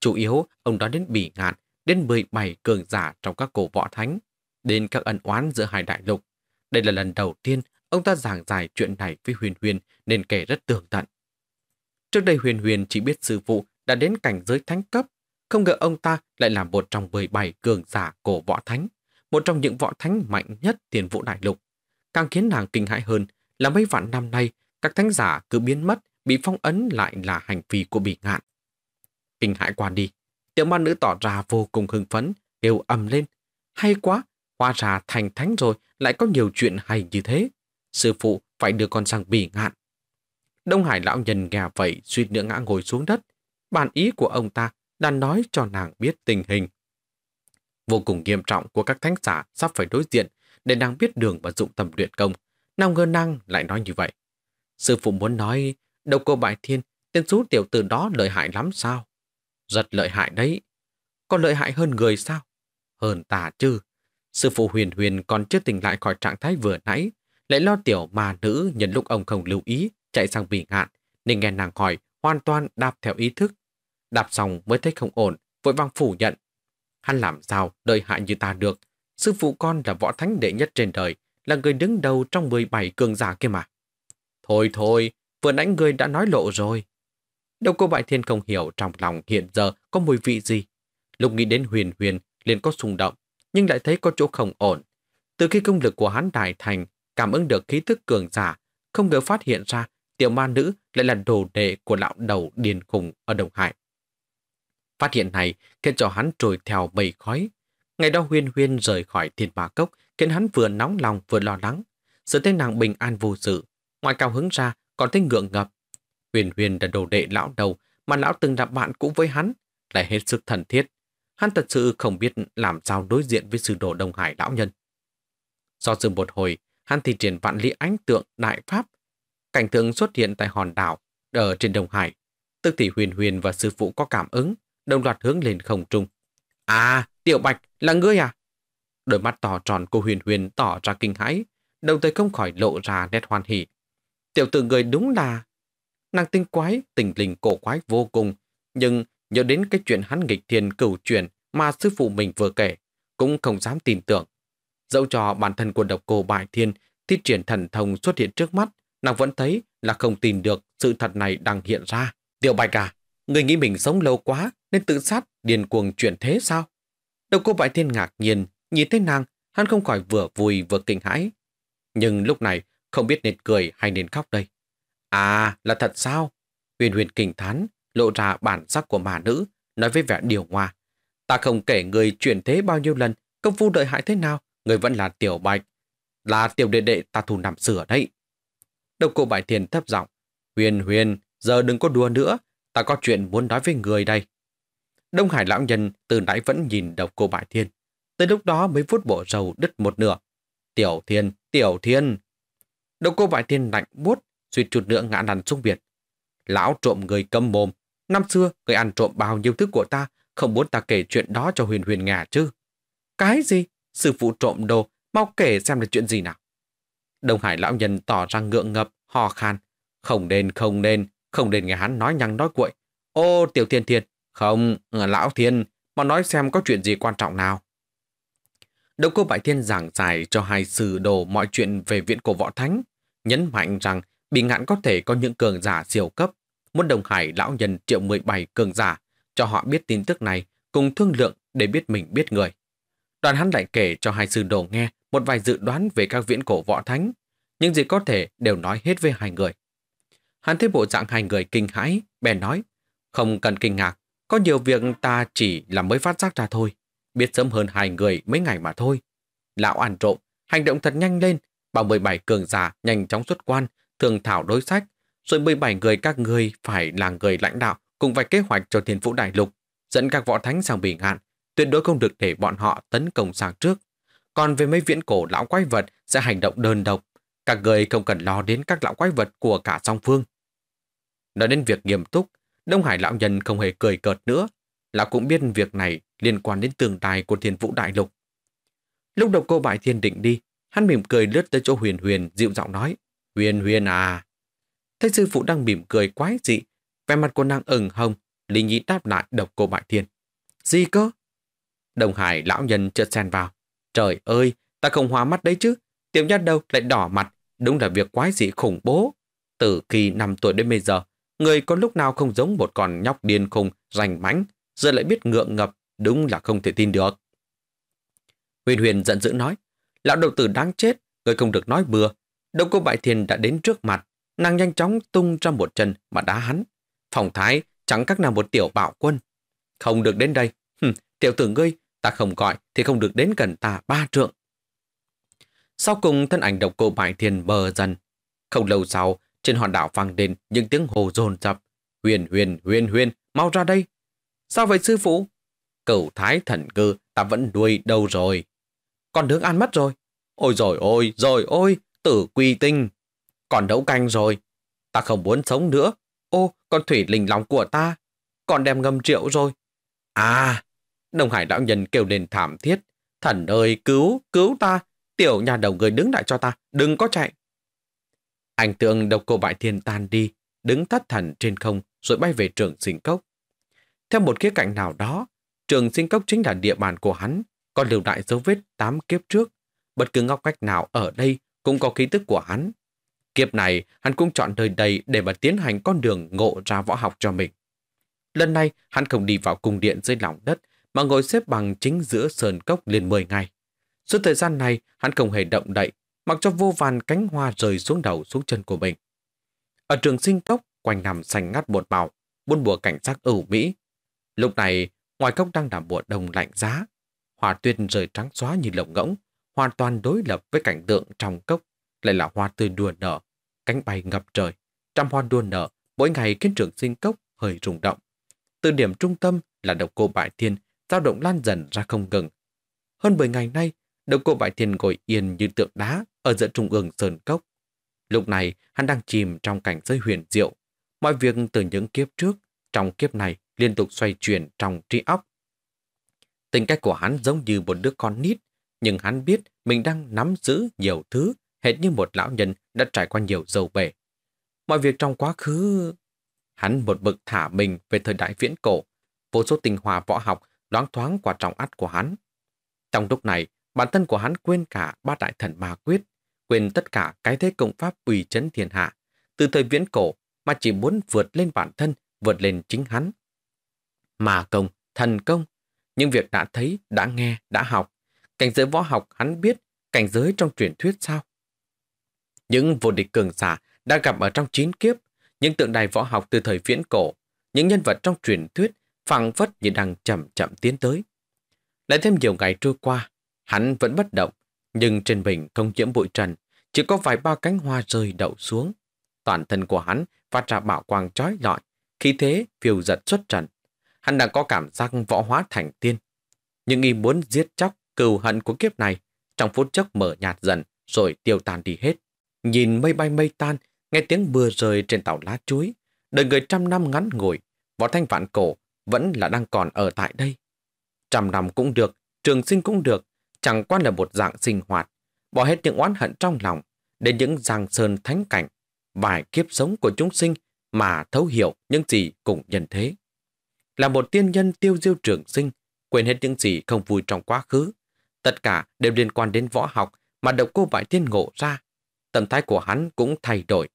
Chủ yếu ông đó đến bỉ ngạn, đến 17 cường giả trong các cổ võ thánh, đến các ân oán giữa hai đại lục. Đây là lần đầu tiên ông ta giảng giải chuyện này với huyền huyền nên kể rất tường tận. Trước đây huyền huyền chỉ biết sư phụ đã đến cảnh giới thánh cấp, không ngờ ông ta lại là một trong 17 cường giả cổ võ thánh, một trong những võ thánh mạnh nhất tiền vũ đại lục. Càng khiến nàng kinh hãi hơn là mấy vạn năm nay, các thánh giả cứ biến mất, bị phong ấn lại là hành vi của bị ngạn. Kinh hãi qua đi, tiểu ma nữ tỏ ra vô cùng hưng phấn, kêu ầm lên. Hay quá, hoa ra thành thánh rồi, lại có nhiều chuyện hay như thế. Sư phụ phải đưa con sang bị ngạn. Đông Hải lão nhân nghe vậy suýt nữa ngã ngồi xuống đất. Bản ý của ông ta đã nói cho nàng biết tình hình. Vô cùng nghiêm trọng của các thánh giả sắp phải đối diện để nàng biết đường và dụng tâm luyện công. Nào ngờ năng lại nói như vậy. Sư phụ muốn nói, đâu cô bại thiên, tên số tiểu tử đó lợi hại lắm sao? giật lợi hại đấy. còn lợi hại hơn người sao? Hơn tà chứ. Sư phụ huyền huyền còn chưa tỉnh lại khỏi trạng thái vừa nãy, lại lo tiểu mà nữ nhân lúc ông không lưu ý, chạy sang bỉ ngạn, nên nghe nàng hỏi, hoàn toàn đạp theo ý thức. Đạp xong mới thấy không ổn, vội vàng phủ nhận. Hắn làm sao đời hại như ta được, Sư phụ con là võ thánh đệ nhất trên đời, là người đứng đầu trong 17 cường giả kia mà. Thôi thôi, vừa nãy người đã nói lộ rồi. Đâu cô bại thiên không hiểu trong lòng hiện giờ có mùi vị gì. Lúc nghĩ đến huyền huyền, liền có xung động, nhưng lại thấy có chỗ không ổn. Từ khi công lực của hắn đại thành, cảm ứng được khí thức cường giả, không ngờ phát hiện ra tiểu ma nữ lại là đồ đệ của lão đầu điền khùng ở Đồng Hải. Phát hiện này khiến cho hắn trồi theo bầy khói, Ngày đó Huyên Huyên rời khỏi thiên bà cốc, khiến hắn vừa nóng lòng vừa lo lắng. Sự thấy nàng bình an vô sự, ngoài cao hứng ra còn thấy ngượng ngập. Huyên Huyên đã đồ đệ lão đầu, mà lão từng là bạn cũ với hắn, lại hết sức thân thiết. Hắn thật sự không biết làm sao đối diện với sư đồ Đông Hải lão nhân. Do dừng một hồi, hắn thì triển vạn lý ánh tượng đại pháp. Cảnh tượng xuất hiện tại hòn đảo, ở trên Đông Hải. Tức thì huyền huyền và sư phụ có cảm ứng, đồng loạt hướng lên không trung. À, Tiểu Bạch, là ngươi à? Đôi mắt to tròn của huyền huyền tỏ ra kinh hãi, đồng thời không khỏi lộ ra nét hoan hỉ. Tiểu tử người đúng là... Nàng tinh quái, tình linh cổ quái vô cùng, nhưng nhớ đến cái chuyện hắn nghịch thiên cửu chuyển mà sư phụ mình vừa kể, cũng không dám tin tưởng. Dẫu cho bản thân của độc cô bại thiên thi triển thần thông xuất hiện trước mắt, nàng vẫn thấy là không tìm được sự thật này đang hiện ra. Tiểu Bạch à, người nghĩ mình sống lâu quá nên tự sát điền cuồng chuyển thế sao? Độc cô Bại Thiên ngạc nhiên, nhìn thấy nàng, hắn không khỏi vừa vui vừa kinh hãi. Nhưng lúc này không biết nên cười hay nên khóc đây. À, là thật sao? Huyền huyền kinh thán, lộ ra bản sắc của mà nữ, nói với vẻ điều ngoa. Ta không kể người chuyển thế bao nhiêu lần, công phu đợi hại thế nào, người vẫn là tiểu bạch. Là tiểu đệ đệ ta thù nằm sửa đấy. Độc cô Bại Thiên thấp giọng Huyền huyền, giờ đừng có đùa nữa, ta có chuyện muốn nói với người đây. Đông Hải lão nhân từ nãy vẫn nhìn đầu cô Bại Thiên. Tới lúc đó mới vút bộ râu đứt một nửa. Tiểu Thiên, Tiểu Thiên. Đầu cô Bại Thiên lạnh buốt, suy chút nữa ngã nằm xuống biển. Lão trộm người cầm mồm. Năm xưa, người ăn trộm bao nhiêu thứ của ta, không muốn ta kể chuyện đó cho huyền huyền ngà chứ. Cái gì? Sư phụ trộm đồ, mau kể xem là chuyện gì nào. Đông Hải lão nhân tỏ ra ngượng ngập, hò khan. Không nên, không nên, không nên nghe hắn nói nhăng nói cuội. Ô, tiểu thiên thiên, không, lão thiên, mà nói xem có chuyện gì quan trọng nào. Độc cô Bại Thiên giảng giải cho hai sư đồ mọi chuyện về viện cổ võ thánh, nhấn mạnh rằng bị ngạn có thể có những cường giả siêu cấp, muốn đồng hải lão nhân triệu 17 cường giả, cho họ biết tin tức này cùng thương lượng để biết mình biết người. Đoàn hắn lại kể cho hai sư đồ nghe một vài dự đoán về các viễn cổ võ thánh, những gì có thể đều nói hết với hai người. Hắn thấy bộ dạng hai người kinh hãi, bèn nói, không cần kinh ngạc, có nhiều việc ta chỉ là mới phát giác ra thôi. Biết sớm hơn hai người mấy ngày mà thôi. Lão ăn trộm, hành động thật nhanh lên. Bảo 17 cường giả nhanh chóng xuất quan, thường thảo đối sách. Rồi 17 người các người phải là người lãnh đạo cùng vài kế hoạch cho thiên vũ đại lục. Dẫn các võ thánh sang bị ngạn Tuyệt đối không được để bọn họ tấn công sang trước. Còn về mấy viễn cổ lão quái vật sẽ hành động đơn độc. Các người không cần lo đến các lão quái vật của cả song phương. Nói đến việc nghiêm túc, Đông Hải lão nhân không hề cười cợt nữa. Lão cũng biết việc này liên quan đến tương tài của thiên vũ đại lục. Lúc đầu cô bại thiên định đi, hắn mỉm cười lướt tới chỗ huyền huyền dịu giọng nói. Huyền huyền à! Thấy sư phụ đang mỉm cười quái dị, vẻ mặt cô nàng ửng hồng, Lý Nhĩ đáp lại độc cô bại thiên. Gì cơ? Đồng Hải lão nhân chợt xen vào. Trời ơi, ta không hóa mắt đấy chứ. Tiểu nhát đâu lại đỏ mặt, đúng là việc quái dị khủng bố. Từ kỳ 5 tuổi đến bây giờ, Người có lúc nào không giống một con nhóc điên khùng, rành mãnh, giờ lại biết ngượng ngập, đúng là không thể tin được. Huyền huyền giận dữ nói, lão đầu tử đáng chết, người không được nói bừa. Đông cô bại thiền đã đến trước mặt, nàng nhanh chóng tung ra một chân mà đá hắn. Phòng thái chẳng các nào một tiểu bạo quân. Không được đến đây, Hừm, tiểu tử ngươi, ta không gọi thì không được đến gần ta ba trượng. Sau cùng thân ảnh độc cô bại thiền bờ dần. Không lâu sau, trên hòn đảo vang lên những tiếng hồ dồn dập. Huyền huyền huyền huyền, mau ra đây. Sao vậy sư phụ? cầu thái thần cơ ta vẫn đuôi đâu rồi. Còn đứng ăn mất rồi. Ôi rồi ôi, rồi ôi, tử quy tinh. Còn đấu canh rồi. Ta không muốn sống nữa. Ô, con thủy linh lòng của ta. Còn đem ngâm rượu rồi. À, Đông Hải lão nhân kêu lên thảm thiết. Thần ơi, cứu, cứu ta. Tiểu nhà đầu người đứng lại cho ta, đừng có chạy. Ảnh tượng độc cô bại thiên tan đi, đứng thất thần trên không rồi bay về trường sinh cốc. Theo một khía cạnh nào đó, trường sinh cốc chính là địa bàn của hắn, còn lưu đại dấu vết tám kiếp trước. Bất cứ ngóc cách nào ở đây cũng có ký tức của hắn. Kiếp này, hắn cũng chọn nơi đầy để mà tiến hành con đường ngộ ra võ học cho mình. Lần này, hắn không đi vào cung điện dưới lòng đất, mà ngồi xếp bằng chính giữa sơn cốc liền 10 ngày. Suốt thời gian này, hắn không hề động đậy, mặc cho vô vàn cánh hoa rơi xuống đầu xuống chân của mình. Ở trường sinh cốc, quanh nằm xanh ngắt bột bào, buôn bùa cảnh sắc ưu mỹ. Lúc này, ngoài cốc đang đảm mùa đông lạnh giá, hoa tuyết rơi trắng xóa như lồng ngỗng, hoàn toàn đối lập với cảnh tượng trong cốc, lại là hoa tươi đua nở, cánh bay ngập trời, trăm hoa đua nở, mỗi ngày khiến trường sinh cốc hơi rung động. Từ điểm trung tâm là độc cô bại thiên, dao động lan dần ra không ngừng. Hơn 10 ngày nay, độc cô bại thiên ngồi yên như tượng đá, ở giữa trung ương Sơn Cốc. Lúc này, hắn đang chìm trong cảnh giới huyền diệu. Mọi việc từ những kiếp trước, trong kiếp này liên tục xoay chuyển trong trí óc. Tính cách của hắn giống như một đứa con nít, nhưng hắn biết mình đang nắm giữ nhiều thứ, hệt như một lão nhân đã trải qua nhiều dầu bể. Mọi việc trong quá khứ... Hắn một bực thả mình về thời đại viễn cổ, vô số tình hòa võ học loáng thoáng qua trọng ắt của hắn. Trong lúc này, bản thân của hắn quên cả ba đại thần ma quyết, quên tất cả cái thế công pháp ủy chấn thiên hạ, từ thời viễn cổ mà chỉ muốn vượt lên bản thân, vượt lên chính hắn. Mà công, thần công, những việc đã thấy, đã nghe, đã học, cảnh giới võ học hắn biết, cảnh giới trong truyền thuyết sao? Những vô địch cường giả đã gặp ở trong chín kiếp, những tượng đài võ học từ thời viễn cổ, những nhân vật trong truyền thuyết phẳng phất như đang chậm chậm tiến tới. Lại thêm nhiều ngày trôi qua, hắn vẫn bất động, nhưng trên mình không nhiễm bụi trần, chỉ có vài ba cánh hoa rơi đậu xuống. Toàn thân của hắn phát ra bạo quang trói lọi, khi thế phiêu giật xuất trần. Hắn đang có cảm giác võ hóa thành tiên. Nhưng y muốn giết chóc cừu hận của kiếp này, trong phút chốc mở nhạt dần rồi tiêu tan đi hết. Nhìn mây bay mây tan, nghe tiếng mưa rơi trên tàu lá chuối. Đời người trăm năm ngắn ngủi, võ thanh vạn cổ vẫn là đang còn ở tại đây. Trăm năm cũng được, trường sinh cũng được, chẳng quan là một dạng sinh hoạt bỏ hết những oán hận trong lòng, đến những giang sơn thánh cảnh, vài kiếp sống của chúng sinh mà thấu hiểu những gì cùng nhân thế. Là một tiên nhân tiêu diêu trường sinh, quên hết những gì không vui trong quá khứ. Tất cả đều liên quan đến võ học mà độc cô bại thiên ngộ ra. Tâm thái của hắn cũng thay đổi.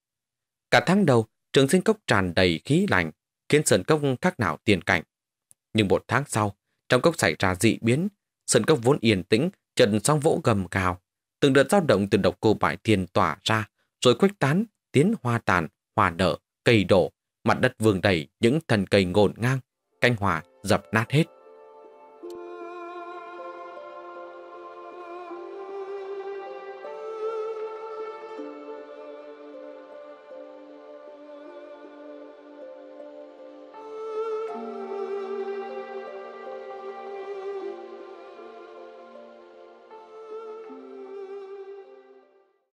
Cả tháng đầu, trường sinh cốc tràn đầy khí lạnh, khiến sơn cốc khác nào tiền cảnh. Nhưng một tháng sau, trong cốc xảy ra dị biến, sơn cốc vốn yên tĩnh, trần song vỗ gầm gào, từng đợt dao động từ độc cô bại thiên tỏa ra, rồi khuếch tán, tiến hoa tàn, hòa nở, cây đổ, mặt đất vương đầy những thần cây ngổn ngang, canh hòa dập nát hết.